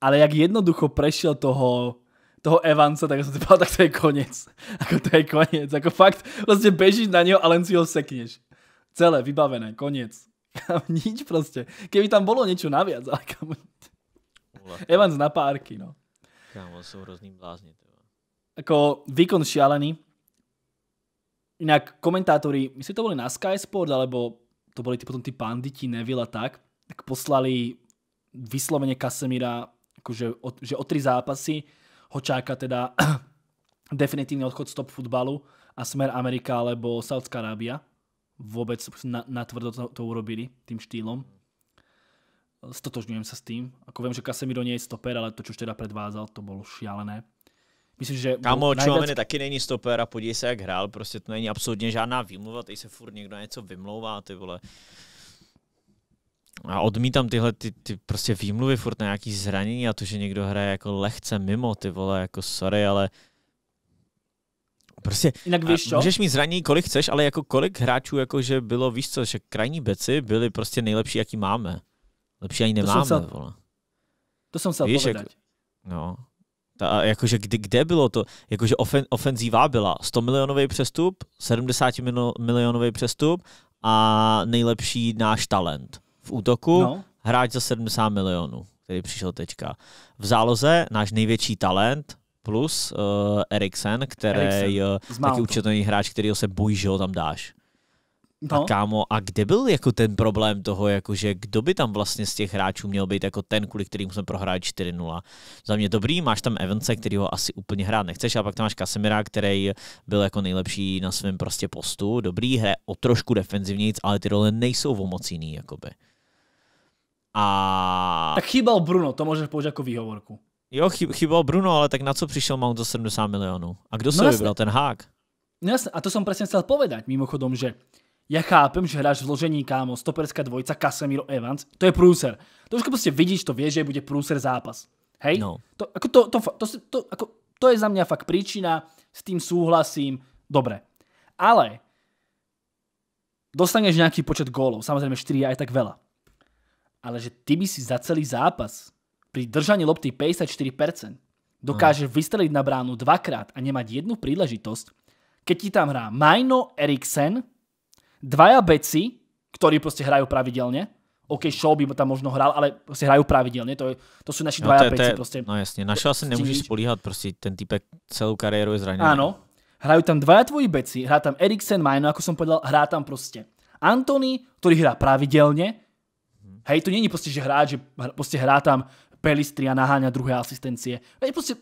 ale jak jednoducho prešiel toho toho Evansa, tak jsem si povedal, tak to je koniec. Ako to je koniec. Ako fakt, vlastne prostě bežíš na něho a len si ho sekneš. Celé, vybavené, koniec. Nič prostě. Keby tam bolo niečo naviac, ale kam... Evans na párky, no. Kámo, jsou hrozný blázni. Ako výkon šialený. Inak komentátori, myslím, to boli na Sky Sport, alebo to boli ty potom ty panditi, Neville a tak, tak poslali vyslovene Kasemira akože, o, že o tri zápasy ho čaká teda definitívny odchod stop futbalu a smer Amerika alebo Saudská Arábia. Vôbec na, na to, to urobili tým štýlom. Stotožňujem sa s tým. Ako viem, že Casemiro nie je stoper, ale to, čo už teda predvázal, to bolo šialené. Myslím, že... Kámo, Čuamene najviac... taky není stoper a podívej se, jak hrál, prostě to není absolutně žádná výmluva, teď se furt někdo něco vymlouvá, ty vole a odmítám tyhle ty, ty prostě výmluvy furt na nějaký zranění a to, že někdo hraje jako lehce mimo, ty vole, jako sorry, ale Prostě, Jinak víš čo? můžeš mít zranění, kolik chceš, ale jako kolik hráčů jako že bylo, víš co, že krajní beci byli prostě nejlepší, jaký máme. Lepší ani nemáme, to jsem chcel, vole. To jsem se víš, jak, No, ta, jakože kdy, kde bylo to? Jakože ofen, ofenzíva byla 100 milionový přestup, 70 milionový přestup a nejlepší náš talent v útoku no. hráč za 70 milionů, který přišel teďka. V záloze náš největší talent, plus uh, Eriksen, který Eriksen. je eh, taky určitý hráč, kterýho se bojí, že ho tam dáš. No. A kámo, a kde byl jako ten problém toho, jakože kdo by tam vlastně z těch hráčů měl být jako ten, kvůli kterým jsme prohráli 4-0? Za mě dobrý, máš tam Evanse, který ho asi úplně hrát nechceš, a pak tam máš Kasemira, který byl jako nejlepší na svém prostě postu. Dobrý, hraje o trošku defenzivnějc, ale ty role nejsou o moc jiný, jakoby. A... Tak chýbal Bruno, to můžeš použít jako výhovorku. Jo, chybal Bruno, ale tak na co přišel Mount za 70 milionů? A kdo se no vybral? Ten hák? No jasne, a to som presne chcel povedať mimochodom, že já chápem, že hráš vložení kámo, stoperská dvojica, Casemiro Evans, to je prúser. To už prostě vidíš, to vieš, že bude prúser zápas. Hej? No. To, ako to, to, to, to, ako, to je za mě fakt príčina, s tým súhlasím, dobre. Ale dostaneš nějaký počet gólov, samozřejmě 4 je aj tak veľa ale že ty by si za celý zápas pri držaní lopty 54% dokáže no. vystreliť na bránu dvakrát a nemať jednu príležitosť, keď ti tam hrá Majno Eriksen, dvaja beci, ktorí proste hrajú pravidelne, OK, Shaw by tam možno hral, ale prostě hrají pravidelně, to, je, to jsou naši no, dvaja peci prostě. No jasně, na Shaw se nemůžeš spolíhat, prostě ten typek celou kariéru je zraněný. Ano, hrají tam dvaja tvoji beci, hrá tam Eriksen, Majno, jako som povedal, hrá tam prostě Anthony, který hrá pravidelně, Hej, to není prostě, že hráč, že prostě hrá tam Pelistri a naháňa druhé asistencie. Hej, prostě,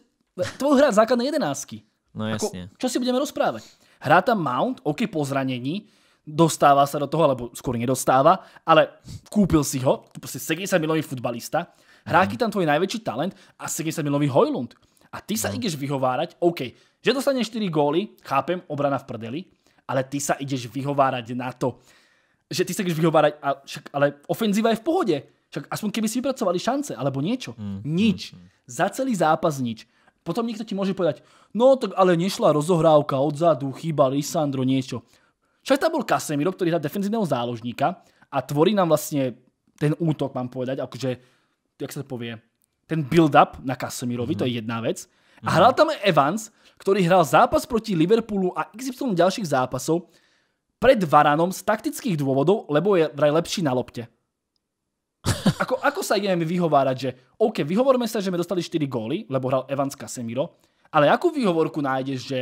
to bol hráč základné jedenásky. No jako, jasně. Ako, čo si budeme rozprávať? Hrá tam Mount, OK, po zranení, dostáva sa do toho, alebo skôr nedostáva, ale koupil si ho, to prostě 70 milový futbalista, hráky mhm. tam tvoj největší talent a 70 milový Hojlund. A ty sa no. ideš vyhovárať, OK, že dostane 4 góly, chápem, obrana v prdeli, ale ty sa ideš vyhovárať na to, že ty se když vyhovárať, a však, ale ofenzíva je v pohode. Však aspoň keby si vypracovali šance, alebo niečo. Mm, mm nič. Mm, Za celý zápas nič. Potom niekto ti môže povedať, no tak ale nešla rozohrávka odzadu, chýba Lisandro, niečo. Však tam bol Casemiro, ktorý hrá defenzívneho záložníka a tvorí nám vlastne ten útok, mám povedať, akože, jak sa to povie, ten build-up na Casemirovi, mm. to je mhm. jedna vec. A mhm. hral tam Evans, ktorý hral zápas proti Liverpoolu a XY ďalších zápasov, pred Varanom z taktických dôvodov, lebo je vraj lepší na lopte. Ako, ako sa ideme vyhovárať, že OK, vyhovorme sa, že sme dostali 4 góly, lebo hral Evans Casemiro, ale akú výhovorku nájdeš, že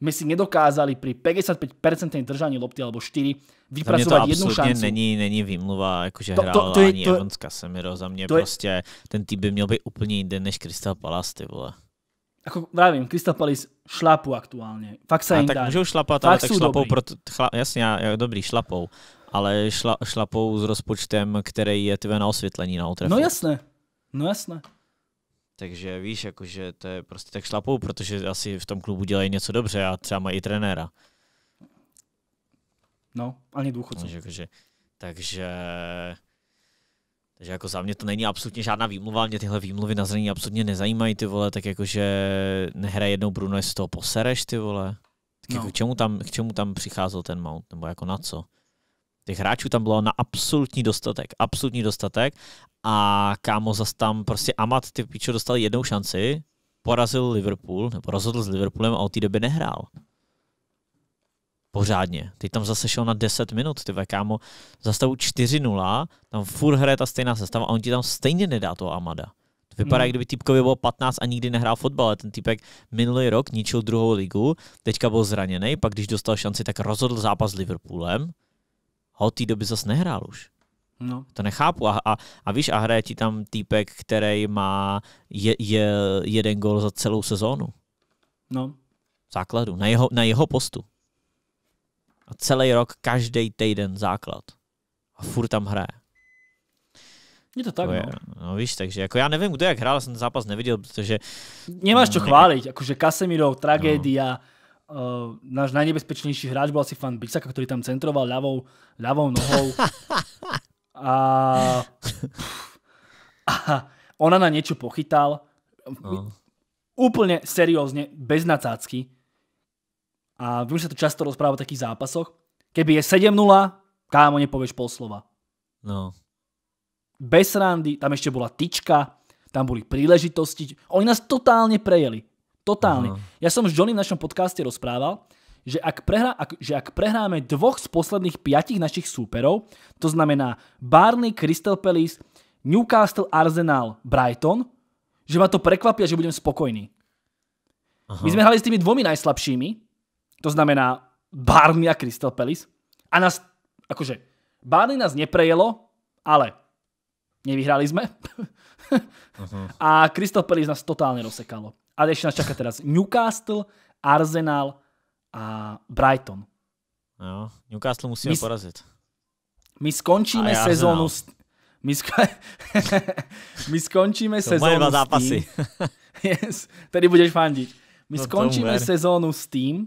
my si nedokázali pri 55% držaní lopty alebo 4 šancu. to jednu šanci. není, není výmluva, jakože to, hrál to, to, je, to, Evans Casemiro, za mňa to prostě je, ten tým by měl být úplně jinde než Crystal Palace, ty vole ako vravím, Crystal Palace šlápu aktuálně. Fakt sa a tak darí. můžou šlapat, Fakt ale tak šlapou, pro. proto, chla, jasně, já, dobrý, šlapou, ale šla, šlapou s rozpočtem, který je tvé na osvětlení na Old No jasné, no jasné. Takže víš, jakože to je prostě tak šlapou, protože asi v tom klubu dělají něco dobře a třeba mají i trenéra. No, ani důchodců. Takže, takže, takže takže jako za mě to není absolutně žádná výmluva, mě tyhle výmluvy na zranění absolutně nezajímají, ty vole, tak jakože nehraje jednou Bruno, jestli z toho posereš, ty vole. Tak jako no. jako k, čemu tam, k čemu tam přicházel ten mount, nebo jako na co? Těch hráčů tam bylo na absolutní dostatek, absolutní dostatek a kámo zas tam prostě Amat ty pičo dostal jednou šanci, porazil Liverpool, nebo rozhodl s Liverpoolem a od té doby nehrál pořádně. Teď tam zase šel na 10 minut, ty kámo, zastavu 4-0, tam furt hraje ta stejná sestava a on ti tam stejně nedá toho Amada. To vypadá, hmm. kdyby týpkovi bylo 15 a nikdy nehrál fotbal, ale ten týpek minulý rok ničil druhou ligu, teďka byl zraněný, pak když dostal šanci, tak rozhodl zápas s Liverpoolem a od té doby zase nehrál už. No. To nechápu. A, a, a víš, a hraje ti tam týpek, který má je, je, jeden gol za celou sezónu. No. V základu, na jeho, na jeho postu. A celý rok, každý týden základ. A furt tam hraje. Je to tak, to je, no. no. víš, takže jako já nevím, kdo jak hrál, jsem ten zápas neviděl, protože... Nemáš co chválit, jakože Casemiro, no. tragédia, no. uh, náš najnebezpečnejší hráč byl asi fan Bisaka, ktorý tam centroval ľavou, ľavou nohou. a, a ona na něco pochytal. No. Úplne seriózne, bez nacácky a vy už sa tu často rozpráva o takých zápasoch. Keby je 7-0, kámo, nepovieš pol slova. No. Bez randy, tam ještě byla tyčka, tam boli príležitosti. Oni nás totálně prejeli. totálně. Já jsem s Johnny v našom podcaste rozprával, že ak, prehra, ak, že ak prehráme dvoch z posledných piatich našich súperov, to znamená Barney, Crystal Palace, Newcastle, Arsenal, Brighton, že ma to prekvapia, že budem spokojný. Aha. My sme hrali s tými dvomi najslabšími to znamená Barney a Crystal Palace. A nás, akože, Barney nás neprejelo, ale nevyhrali sme. uh mhm. A Crystal Palace nás totálně rozsekalo. A ještě nás čaká teraz Newcastle, Arsenal a Brighton. Jo, Newcastle musíme my, porazit. My skončíme a sezónu s... My, sko... my skončíme to sezónu dva zápasy. No s tým... yes, tedy budeš fandiť. My no skončíme sezónu s tým,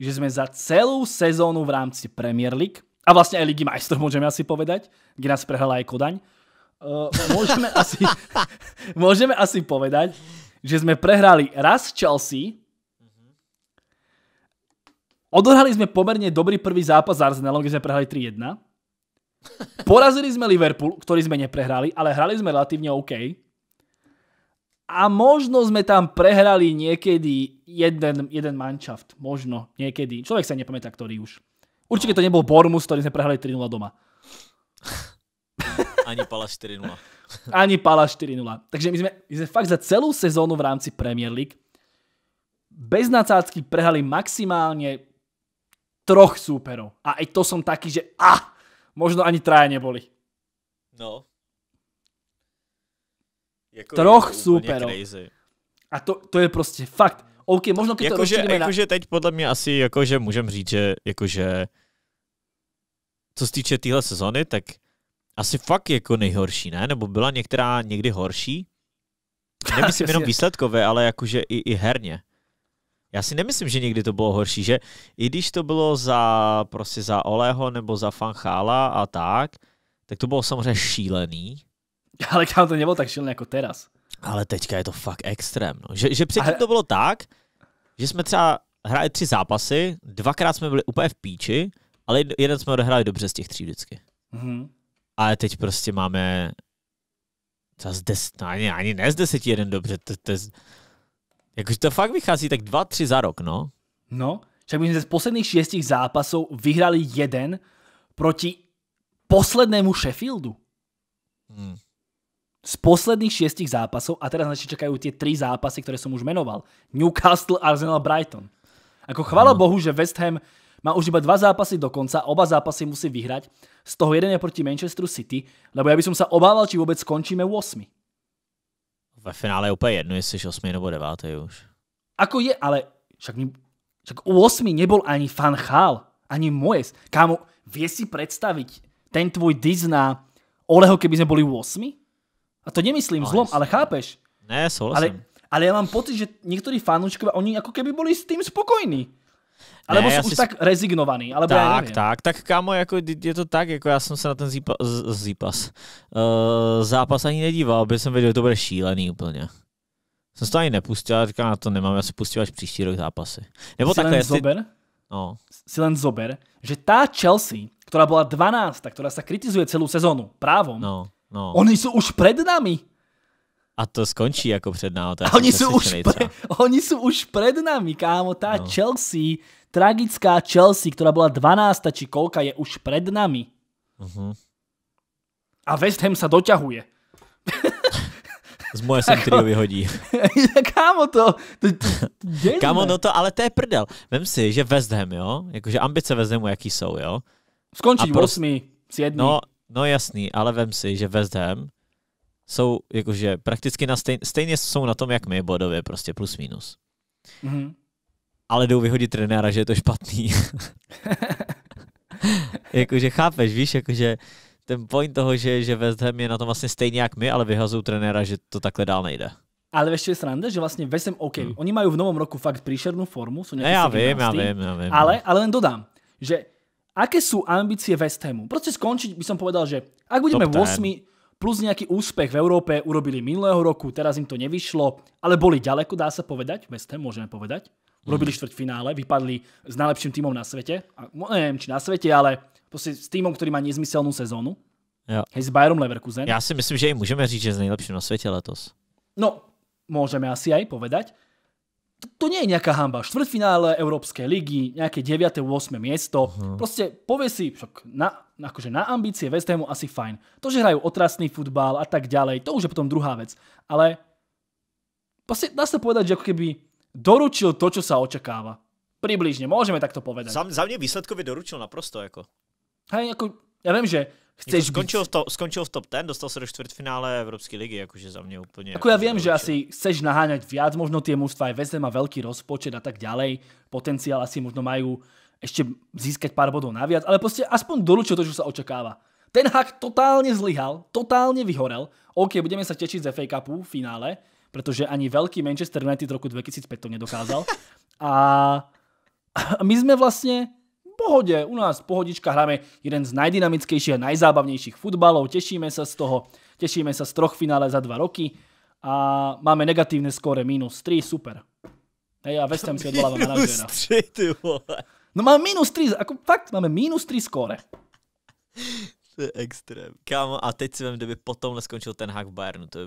že jsme za celou sezónu v rámci Premier League a vlastně aj Ligy majstrov můžeme asi povedať, kde nás prehrala aj Kodaň, uh, môžeme, asi, můžeme asi povedať, že jsme prehrali raz Chelsea, odohrali jsme poměrně dobrý prvý zápas s Arsenalom, kde sme prehrali 3-1, porazili jsme Liverpool, ktorý sme neprehrali, ale hrali jsme relativně OK, a možno sme tam prehrali niekedy jeden, jeden manšaft. Možno, niekedy. Človek sa nepamätá, ktorý už. Určite to nebol Bormus, ktorý sme prehrali 3-0 doma. Ani Pala 4-0. Ani Pala 4-0. Takže my sme, my sme fakt za celú sezónu v rámci Premier League bez nadsázky prehali maximálne troch súperov. A aj to som taký, že ah, možno ani traja neboli. No, jako Troch super. A to, to je prostě fakt. OK, možno když jako to že, jako na... že teď podle mě asi jakože můžem říct, že jakože co se týče téhle sezony, tak asi fakt jako nejhorší, ne? Nebo byla některá někdy horší? Nemyslím jenom výsledkové, ale jakože i, i herně. Já si nemyslím, že někdy to bylo horší, že i když to bylo za prostě za Oleho nebo za Fanchála a tak, tak to bylo samozřejmě šílený, Ale tam to nebylo tak šilné jako teraz. Ale teďka je to fakt extrém. No. Že, že předtím Ale... to bylo tak, že jsme třeba hráli tři zápasy, dvakrát jsme byli úplně v píči, ale jeden jsme odehráli dobře z těch tří vždycky. Mm-hmm. Ale teď prostě máme třeba z des, no ani, ani ne z deseti jeden dobře, to, to, jakože to fakt vychází tak dva, tři za rok, no. No, však my jsme z posledních šestich zápasů vyhrali jeden proti poslednému Sheffieldu. Hmm z posledných šiestich zápasov, a teraz nás ešte čakajú tie tri zápasy, ktoré som už menoval. Newcastle, Arsenal, Brighton. Ako chvala no. bohu, že West Ham má už iba dva zápasy do konca, oba zápasy musí vyhrať. Z toho jeden je proti Manchesteru City, lebo ja by som sa obával, či vôbec skončíme u 8. Ve finále je úplně jedno, jestli 8 nebo 9 už. Ako je, ale však, však u 8 nebol ani Fan Chal, ani Moes. Kámo, vie si predstaviť ten tvoj diz na Oleho, keby sme boli u 8? A to nemyslím no, zlom, ale chápeš? Ne, souhlasím. Ale, ale já mám pocit, že niektorí fanúškovia, oni jako keby byli s tím spokojní. Ale jsou už si... tak rezignovaný, alebo tak, já tak, tak kámo, jako je to tak, jako já jsem se na ten zípa, z, zípas, uh, zápas ani nedíval, protože jsem věděl, že to bude šílený úplně. Jsem to ani nepustil, ale na to nemám, já se pustím až příští rok zápasy. Nebo si takhle, len jestli... zober, no. si len zober, že tá Chelsea, která byla 12, která se kritizuje celou sezonu, právom, no. No. Oni jsou už před námi. A to skončí jako před námi. A oni jsou, už oni jsou už před námi. kámo. Ta no. Chelsea, tragická Chelsea, která byla 12 či kolka, je už před námi. Uh-huh. A West Ham sa doťahuje. Z moje sem trio vyhodí. Kámo to, to, to Kámo, no to, ale to je prdel. Vem si, že West Ham, jo, jakože ambice West Hamu jaký jsou, jo. Skončí, prost... 8, 7. No, No jasný, ale vem si, že West Ham jsou jakože prakticky na stejn, stejně jsou na tom, jak my bodově, prostě plus minus. Mm-hmm. Ale jdou vyhodit trenéra, že je to špatný. jakože chápeš, víš, jakože ten point toho, že, že West Ham je na tom vlastně stejně jak my, ale vyhazují trenéra, že to takhle dál nejde. Ale ještě je sranda, že vlastně West Ham, OK, hmm. oni mají v novom roku fakt příšernou formu, jsou ne, já vím, já vím, já vím. Ale, no. ale len dodám, že aké sú ambície West Hamu? Proste skončiť by som povedal, že ak budeme v 8 plus nejaký úspech v Európe urobili minulého roku, teraz im to nevyšlo, ale boli ďaleko, dá sa povedať, West Ham môžeme povedať. Urobili mm. štvrťfinále, vypadli s najlepším týmom na svete. A, no, neviem, či na svete, ale proste s týmom, ktorý má nezmyselnú sezónu. Jo. Hej, s Bayerom Leverkusen. Já si myslím, že i můžeme říct, že je nejlepším na světě letos. No, můžeme asi aj povedať to, to nie je nejaká hamba. Štvrtfinále Európskej ligy, nejaké 9. 8. miesto. Uh-huh. Proste povie si, však na, akože na ambície West Hamu asi fajn. To, že hrajú otrasný futbal a tak ďalej, to už je potom druhá vec. Ale proste dá sa povedať, že ako keby doručil to, čo sa očakáva. Približne, môžeme takto povedať. Za, za mňa výsledkově doručil naprosto, ako. Hej, ako, ja viem, že Chceš jako skončil, být... v to, skončil v top 10, dostal se do čtvrtfinále Evropské ligy, jakože za mě úplně... Ako jako ja viem, že asi chceš naháňať viac, možno tie mužstva aj Vesem má veľký rozpočet a tak ďalej, potenciál asi možno majú ještě získat pár bodů naviac, ale prostě aspoň doručil to, čo se očekává. Ten hak totálně zlyhal, totálně vyhorel. OK, budeme se tešiť z FA Cupu v finále, protože ani velký Manchester United roku 2005 to nedokázal. A my jsme vlastně Pohodě u nás pohodička hráme jeden z najdynamickejších a najzábavnejších futbalov, tešíme sa z toho, tešíme sa z troch finále za dva roky a máme negatívne skóre minus 3, super. Hej, a West Ham si odvolávam manažera. Minus 3, ty vole. No má minus 3, ako fakt, máme minus 3 skóre. To je extrém. Kámo, a teď si vem, kdyby potom skončil ten hack v Bayernu, to, je,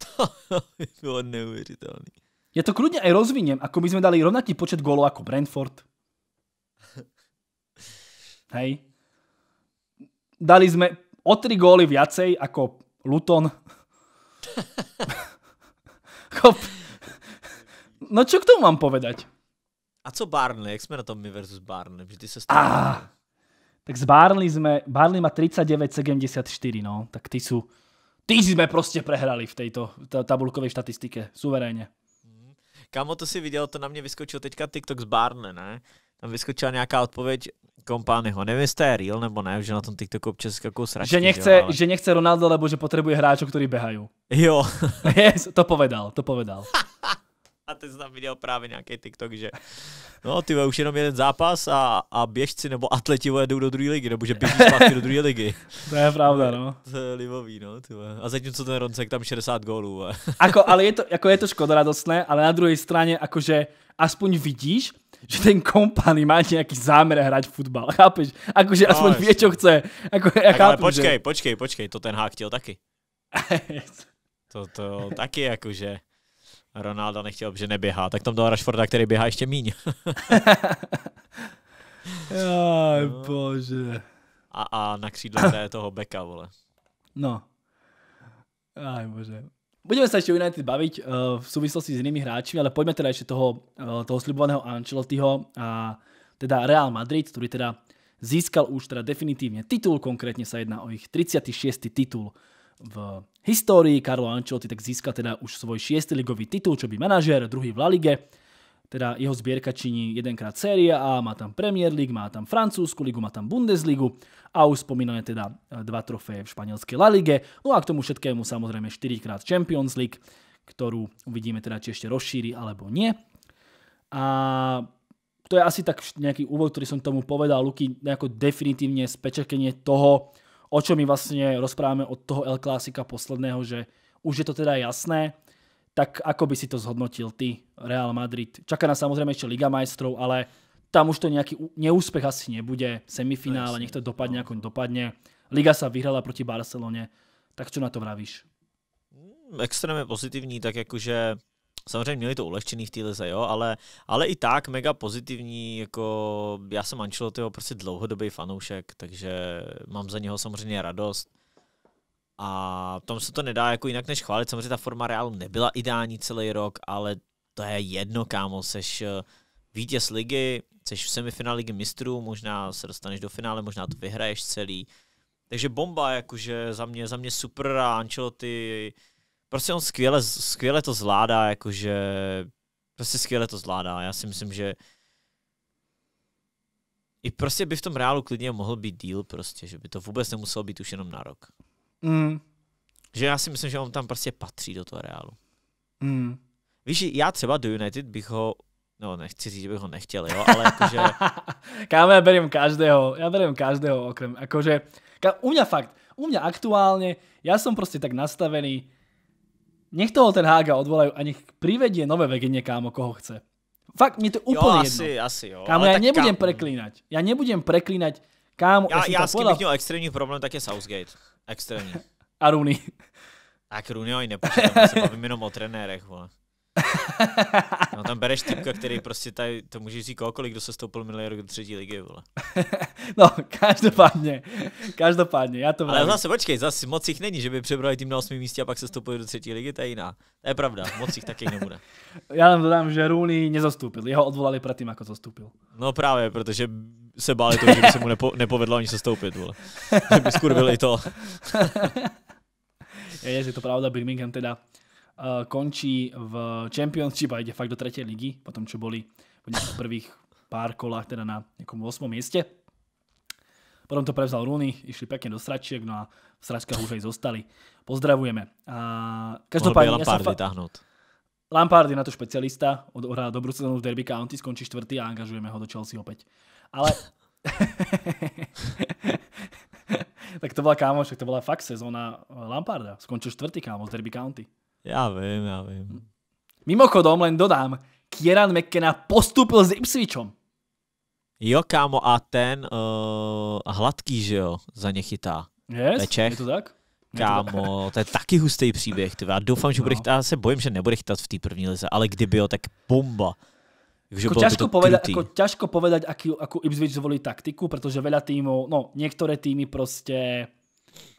to by bylo neuvěřitelné. Ja to kľudne aj rozviniem, ako my sme dali rovnaký počet gólov jako Brentford, Hej. Dali sme o tri góly viacej ako Luton. no čo k tomu mám povedať? A co Barnley? Jak sme na tom my versus Barnley? Vždy sa stále... Ah, tak z Barnley sme... Barnley má 39,74, no. Tak ty sú... Ty sme proste prehrali v tejto tabulkovej štatistike. Suverénne. Mhm. Kamo, to si viděl, to na mě vyskočil teďka TikTok z Barnley, ne? Tam vyskočila nějaká odpověď, Kompányho. Nevím, jestli je real nebo ne, že na tom TikToku občas jakou sračky. Že nechce, jo, ale... že nechce Ronaldo, nebo že potřebuje hráčů, který běhají. Jo. yes, to povedal, to povedal. a teď jsem tam viděl právě nějaký TikTok, že no ty už jenom jeden zápas a, a běžci nebo atleti jdou do druhé ligy, nebo že běží zpátky do druhé ligy. to je pravda, no. To je libový, no. Tyve. A zatímco ten Roncek tam 60 gólů. ako, ale je to, jako je to škoda radostné, ale na druhé straně, jakože aspoň vidíš, že ten kompany má nějaký záměr hrát fotbal, chápeš? Akože no, aspoň ví, čo chce. Ako, ja tak chápu, ale počkej, že... počkej, počkej, to ten hák chtěl taky. to, to taky jakože Ronaldo nechtěl, že neběhá, tak tam dal Rashforda, který běhá ještě míň. Aj, no. bože. A, a na křídle toho beka, vole. No. Aj, bože. Budeme sa ešte o United baviť eh, v súvislosti s inými hráčmi, ale poďme teda ešte toho, uh, toho slibovaného Ancelottiho a teda Real Madrid, ktorý teda získal už teda definitívne titul, konkrétne sa jedná o ich 36. titul v histórii. Karlo Ancelotti tak získal teda už svoj 6. ligový titul, čo by manažér, druhý v La Lige teda jeho zbierka činí jedenkrát série A, má tam Premier League, má tam francúzsku ligu, má tam Bundesligu a už spomínané teda eh, dva trofeje v španielskej La Lige, no a k tomu všetkému samozrejme 4 krát Champions League, ktorú uvidíme teda, či ešte rozšíri alebo nie. A to je asi tak nejaký úvod, ktorý som tomu povedal, Luky, nejako definitívne spečekenie toho, o čom my vlastne rozprávame od toho El Clásica posledného, že už je to teda jasné, tak ako by si to zhodnotil ty, Real Madrid? Čaká nás samozrejme ešte Liga majstrov, ale tam už to nejaký neúspech asi nebude, semifinále, nech to dopadne, no. ako dopadne. Liga sa vyhrala proti Barcelone, tak čo na to vravíš? Hmm, extrémně pozitivní, tak jakože samozřejmě měli to ulehčený v téhle jo, ale, ale i tak mega pozitivní, jako já jsem Ancelottiho prostě dlouhodobý fanoušek, takže mám za něho samozřejmě radost a tom se to nedá jako jinak než chválit. Samozřejmě ta forma Realu nebyla ideální celý rok, ale to je jedno, kámo. Seš eh, vítěz ligy, seš v semifinále ligy mistrů, možná se dostaneš do finále, možná to vyhraješ celý. Takže bomba, jakože za mě, za mě super a Ancelotti, prostě on skvěle, skvěle to zvládá, jakože prostě skvěle to zvládá. Já si myslím, že i prostě by v tom reálu klidně mohl být díl prostě, že by to vůbec nemuselo být už jenom na rok. Mm. Že já si myslím, že on tam prostě patří do toho reálu. Mm. Víš, já třeba do United bych ho No, nechci říct, že bych ho nechtěl, jo, ale jakože... Kámo, já beru každého, já beru každého okrem, akože, ká, u mňa fakt, u mňa aktuálne, ja som proste tak nastavený, nech toho ten Haga odvolajú a nech privedie nové vegenie, kámo, koho chce. Fakt, mi to úplne jo, asi, jedno. Asi, jo. Kámo, já ja nebudem kámo. preklínať, ja nebudem preklínať, kámo, já ja, ja s kým bych měl extrémní problém, tak je Southgate. Extrémní. A Rooney. Tak Rooney ani nepočítám, se bavím jenom o trenérech, vole. No tam bereš typka, který prostě tady, to může říct kohokoliv, kdo se stoupil minulý rok do třetí ligy, vole. No, každopádně, každopádně, já to Ale vravím. zase počkej, zase moc jich není, že by přebrali tým na osmém místě a pak se stoupili do třetí ligy, to je jiná. To je pravda, moc jich taky nebude. Já vám dodám, že Rooney nezastúpil, jeho odvolali pro předtím, jako zastúpil. No právě, protože se báli toho, že by se mu nepo, nepovedlo ani sestoupit, vole. Že by skurvili to. je, že to pravda, Birmingham teda uh, končí v Championship a jde fakt do třetí ligy, potom čo boli v prvých pár kolách teda na nějakom 8. místě. Potom to prevzal Rooney, išli pekne do stračiek, no a v stračkách už aj zostali. Pozdravujeme. A každopádně... Mohl by Lampard ja vytáhnout. Lampard je na to špecialista, odohrá dobrú sezónu v Derby County, skončí čtvrtý a angažujeme ho do Chelsea opäť. Ale... tak to bola kámo, však to bola fakt sezóna eh, Lamparda. Skončil štvrtý kámo z Derby County. Já vím, já vím. Hm. Mimochodom, len dodám, Kieran McKenna postúpil s Ipswichom. Jo, kámo, a ten uh, hladký, že jo, za ně chytá. Yes, je to tak? Kámo, to je taky hustý příběh. Tyve. Já doufám, že no. bude chytat, já se bojím, že nebude chytat v té první lize, ale kdyby jo, tak bomba. Takže ako ťažko, povedať, krutý. ako ťažko povedať, aký, akú Ipswich zvolí taktiku, pretože veľa tímov, no niektoré týmy proste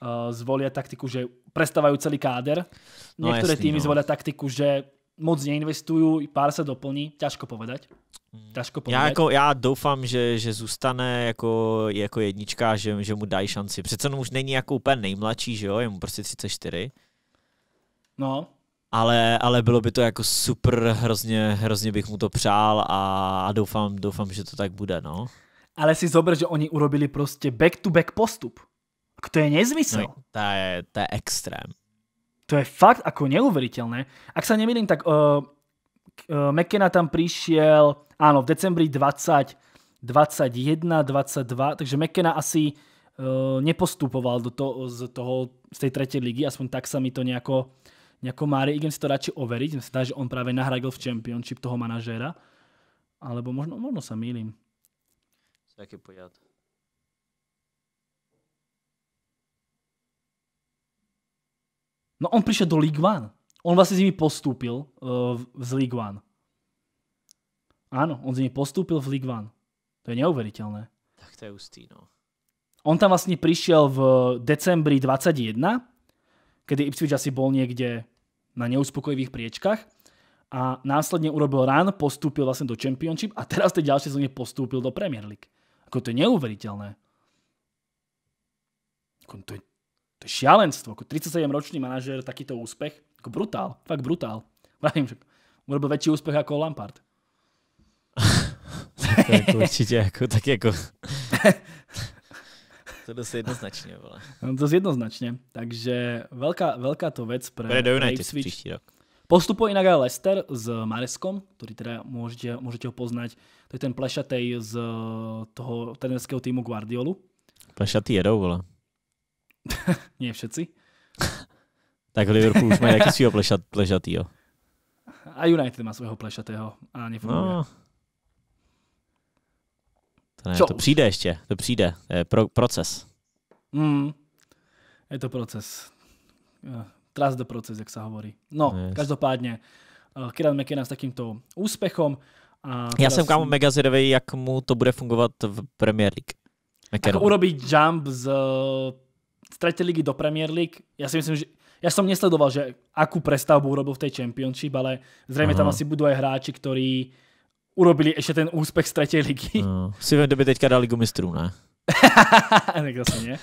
uh, zvolia taktiku, že prestávajú celý káder. No, jasný, týmy no. zvolia taktiku, že moc neinvestujú, pár se doplní, ťažko povedať. Mm. Ťažko povedať. Já, jako, já doufám, že, že zůstane jako, jako jednička, že, že mu dají šanci. Přece on už není jako úplně nejmladší, že jo? Je mu prostě 34. No, ale, ale bylo by to jako super, hrozně, hrozně bych mu to přál a doufám, doufám, že to tak bude, no. Ale si zober, že oni urobili prostě back-to-back postup. To je nezmysel. No, to, je, to je extrém. To je fakt ako neuveriteľné. Ak sa nemýlim, tak uh, uh, McKenna tam prišiel, áno, v decembri 20, 21, 22, takže McKenna asi uh, nepostupoval do to, z, toho, z tej tretej ligy, aspoň tak sa mi to nejako uh, nejako mári, idem si to radšej overiť, idem že on práve nahradil v Championship toho manažéra, alebo možno, možno sa mýlim. Jaký поят. No on prišiel do League One. On vlastne z nimi postúpil uh, z League One. Áno, on z nimi postúpil v League One. To je neuveriteľné. Tak to je ústý, no. On tam vlastne prišiel v decembri 21, kedy Ipswich asi bol niekde na neuspokojivých priečkach a následne urobil rán, postúpil vlastne do Championship a teraz tej ďalšej sezóne postúpil do Premier League. Ako to je neuveriteľné. Ako to, je, to je šialenstvo. Ako 37-ročný manažer, takýto úspech. Ako brutál, fakt brutál. Vravím, že urobil väčší úspech ako Lampard. Jako tak určite, ako, tak ako... To dost jednoznačně, vole. No, to jednoznačně. Takže velká, velká to vec pre Bude do United příští rok. Postupuje inak aj Lester s Mareskom, ktorý teda môžete, môžete ho poznať. To je ten plešatej z eh, toho trenerského týmu Guardiolu. Plešatý jedou, vole. Nie všetci. tak Liverpool už má jaký svého plešat, plešatýho. A United má svého plešatého a nefunguje. No, to, ne, to přijde ještě, to přijde. Je pro, proces. Mm, je to proces. Eh, trust the proces, jak se hovorí. No, yes. No, každopádně, eh, Kiran McKinnon s takýmto úspěchem. A Já jsem kámo mega zvědavý, jak mu to bude fungovat v Premier League. Jako urobí jump z, eh, z třetí ligy do Premier League. Já si myslím, že já jsem nesledoval, že akou prestavbu urobil v té Championship, ale zřejmě tam asi budou aj hráči, kteří urobili ještě ten úspěch z tretí ligy. No. Si vem, kdyby teďka dal ligu mistrů, ne? tak zase ne.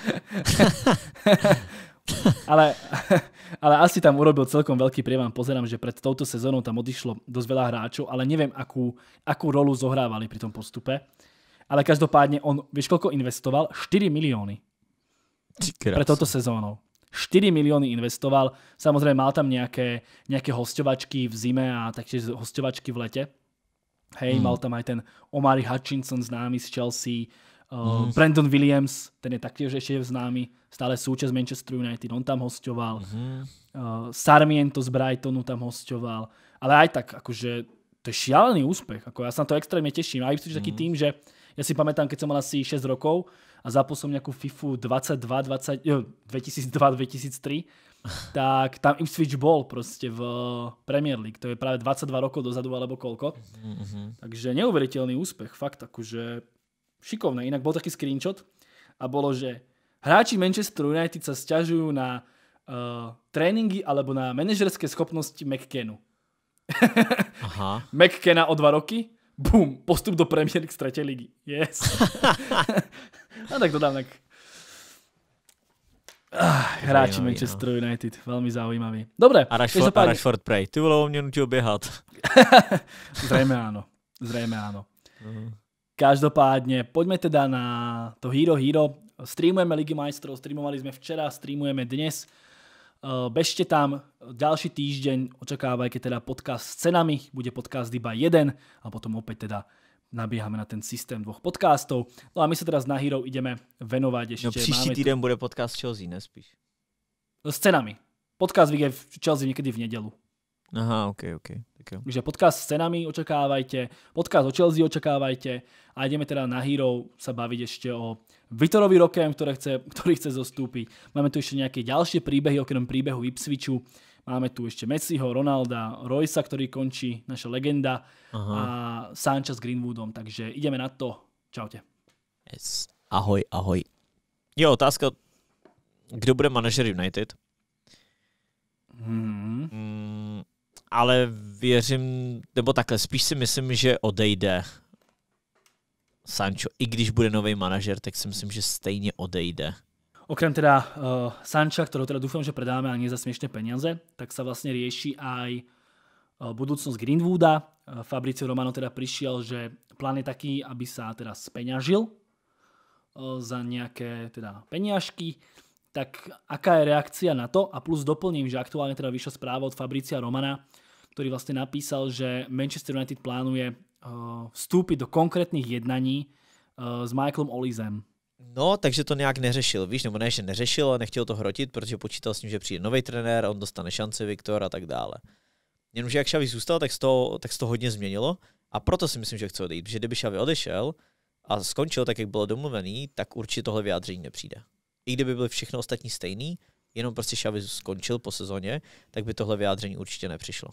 ale, ale asi tam urobil celkom velký prievám. Pozerám, že před touto sezónou tam odišlo dosť veľa hráčov, ale nevím akú, akú rolu zohrávali pri tom postupe. Ale každopádně on, víš, koľko investoval? 4 milióny. Pre touto sezónou. 4 milióny investoval. Samozřejmě mal tam nějaké nějaké hostovačky v zime a taktiež hostovačky v lete Hej, hmm. mal tam aj ten Omari Hutchinson známy z Chelsea, uh, Brandon Williams, ten je taktiež ešte známy, stále súčasť Manchester United, on tam hostoval, hmm. Eh, Sarmiento z Brightonu tam hostoval, ale aj tak, akože to je šialený úspech, ako ja sa na to extrémne teším. A Ipswich hmm. taký tým, že ja si pamätám, keď som mal asi 6 rokov a zapol som nejakú FIFU 22, 20, 2003 tak tam Ipswich bol prostě v Premier League. To je práve 22 rokov dozadu alebo koľko. Mm-hmm. Takže neuveriteľný úspech. Fakt akože šikovné. Inak bol taký screenshot a bolo, že hráči Manchester United sa stiažujú na uh, tréningy alebo na manažerské schopnosti McKenu. Aha. McKena o dva roky, bum, postup do Premier League z tretej ligy. Yes. no tak to dám tak Ah, hráči no. Manchester no. United, velmi zaujímavý. Dobre. A Rashford, každopádne... a Rashford prej, ty vole, mě nutil běhat. zřejmě ano, zřejmě ano. Mhm. Každopádně, pojďme teda na to Hero Hero. Streamujeme Ligy majstrov, streamovali jsme včera, streamujeme dnes. Eh, Bežte tam, ďalší týždeň očakávajte teda podcast s cenami, bude podcast iba jeden a potom opět teda Nabíháme na ten systém dvoch podcastov. No a my se teda na Hero ideme venovať ešte. No příští týden tu... bude podcast Chelsea, ne no, S cenami. Podcast vyjde v Chelsea niekedy v nedelu. Aha, ok, ok. Tak jo. Takže podcast s cenami očakávajte, podcast o Chelsea očakávajte a ideme teda na Hero sa baviť ešte o Vitorovi Rokem, ktoré chce, ktorý chce zostúpiť. Máme tu ešte nejaké ďalšie príbehy, okrem príbehu Ipswichu. Máme tu ještě Messiho, Ronalda, Roysa, který končí, naša legenda Aha. a Sancha s Greenwoodom. Takže ideme na to. Čaute. Yes. Ahoj, ahoj. Jo, otázka, kdo bude manažer United? Hmm. Mm, ale věřím, nebo takhle, spíš si myslím, že odejde Sancho. I když bude nový manažer, tak si myslím, že stejně odejde. Okrem teda uh, Sanča, ktorého teda dúfam, že predáme a ani za smiešne peniaze, tak sa vlastne rieši aj uh, eh, budúcnosť Greenwooda. Uh, Fabricio Romano teda prišiel, že plán je taký, aby sa teda speňažil za nejaké teda peniažky. Tak aká je reakcia na to? A plus doplním, že aktuálne teda vyšla správa od Fabricia Romana, ktorý vlastne napísal, že Manchester United plánuje uh, vstúpiť do konkrétnych jednaní s Michaelom Olizem No, takže to nějak neřešil, víš, nebo ne, že neřešil, ale nechtěl to hrotit, protože počítal s tím, že přijde nový trenér, on dostane šance Viktor a tak dále. Jenomže jak Xavi zůstal, tak se to, tak se to hodně změnilo a proto si myslím, že chce odejít, že kdyby Xavi odešel a skončil tak, jak bylo domluvený, tak určitě tohle vyjádření nepřijde. I kdyby byly všechno ostatní stejný, jenom prostě Xavi skončil po sezóně, tak by tohle vyjádření určitě nepřišlo.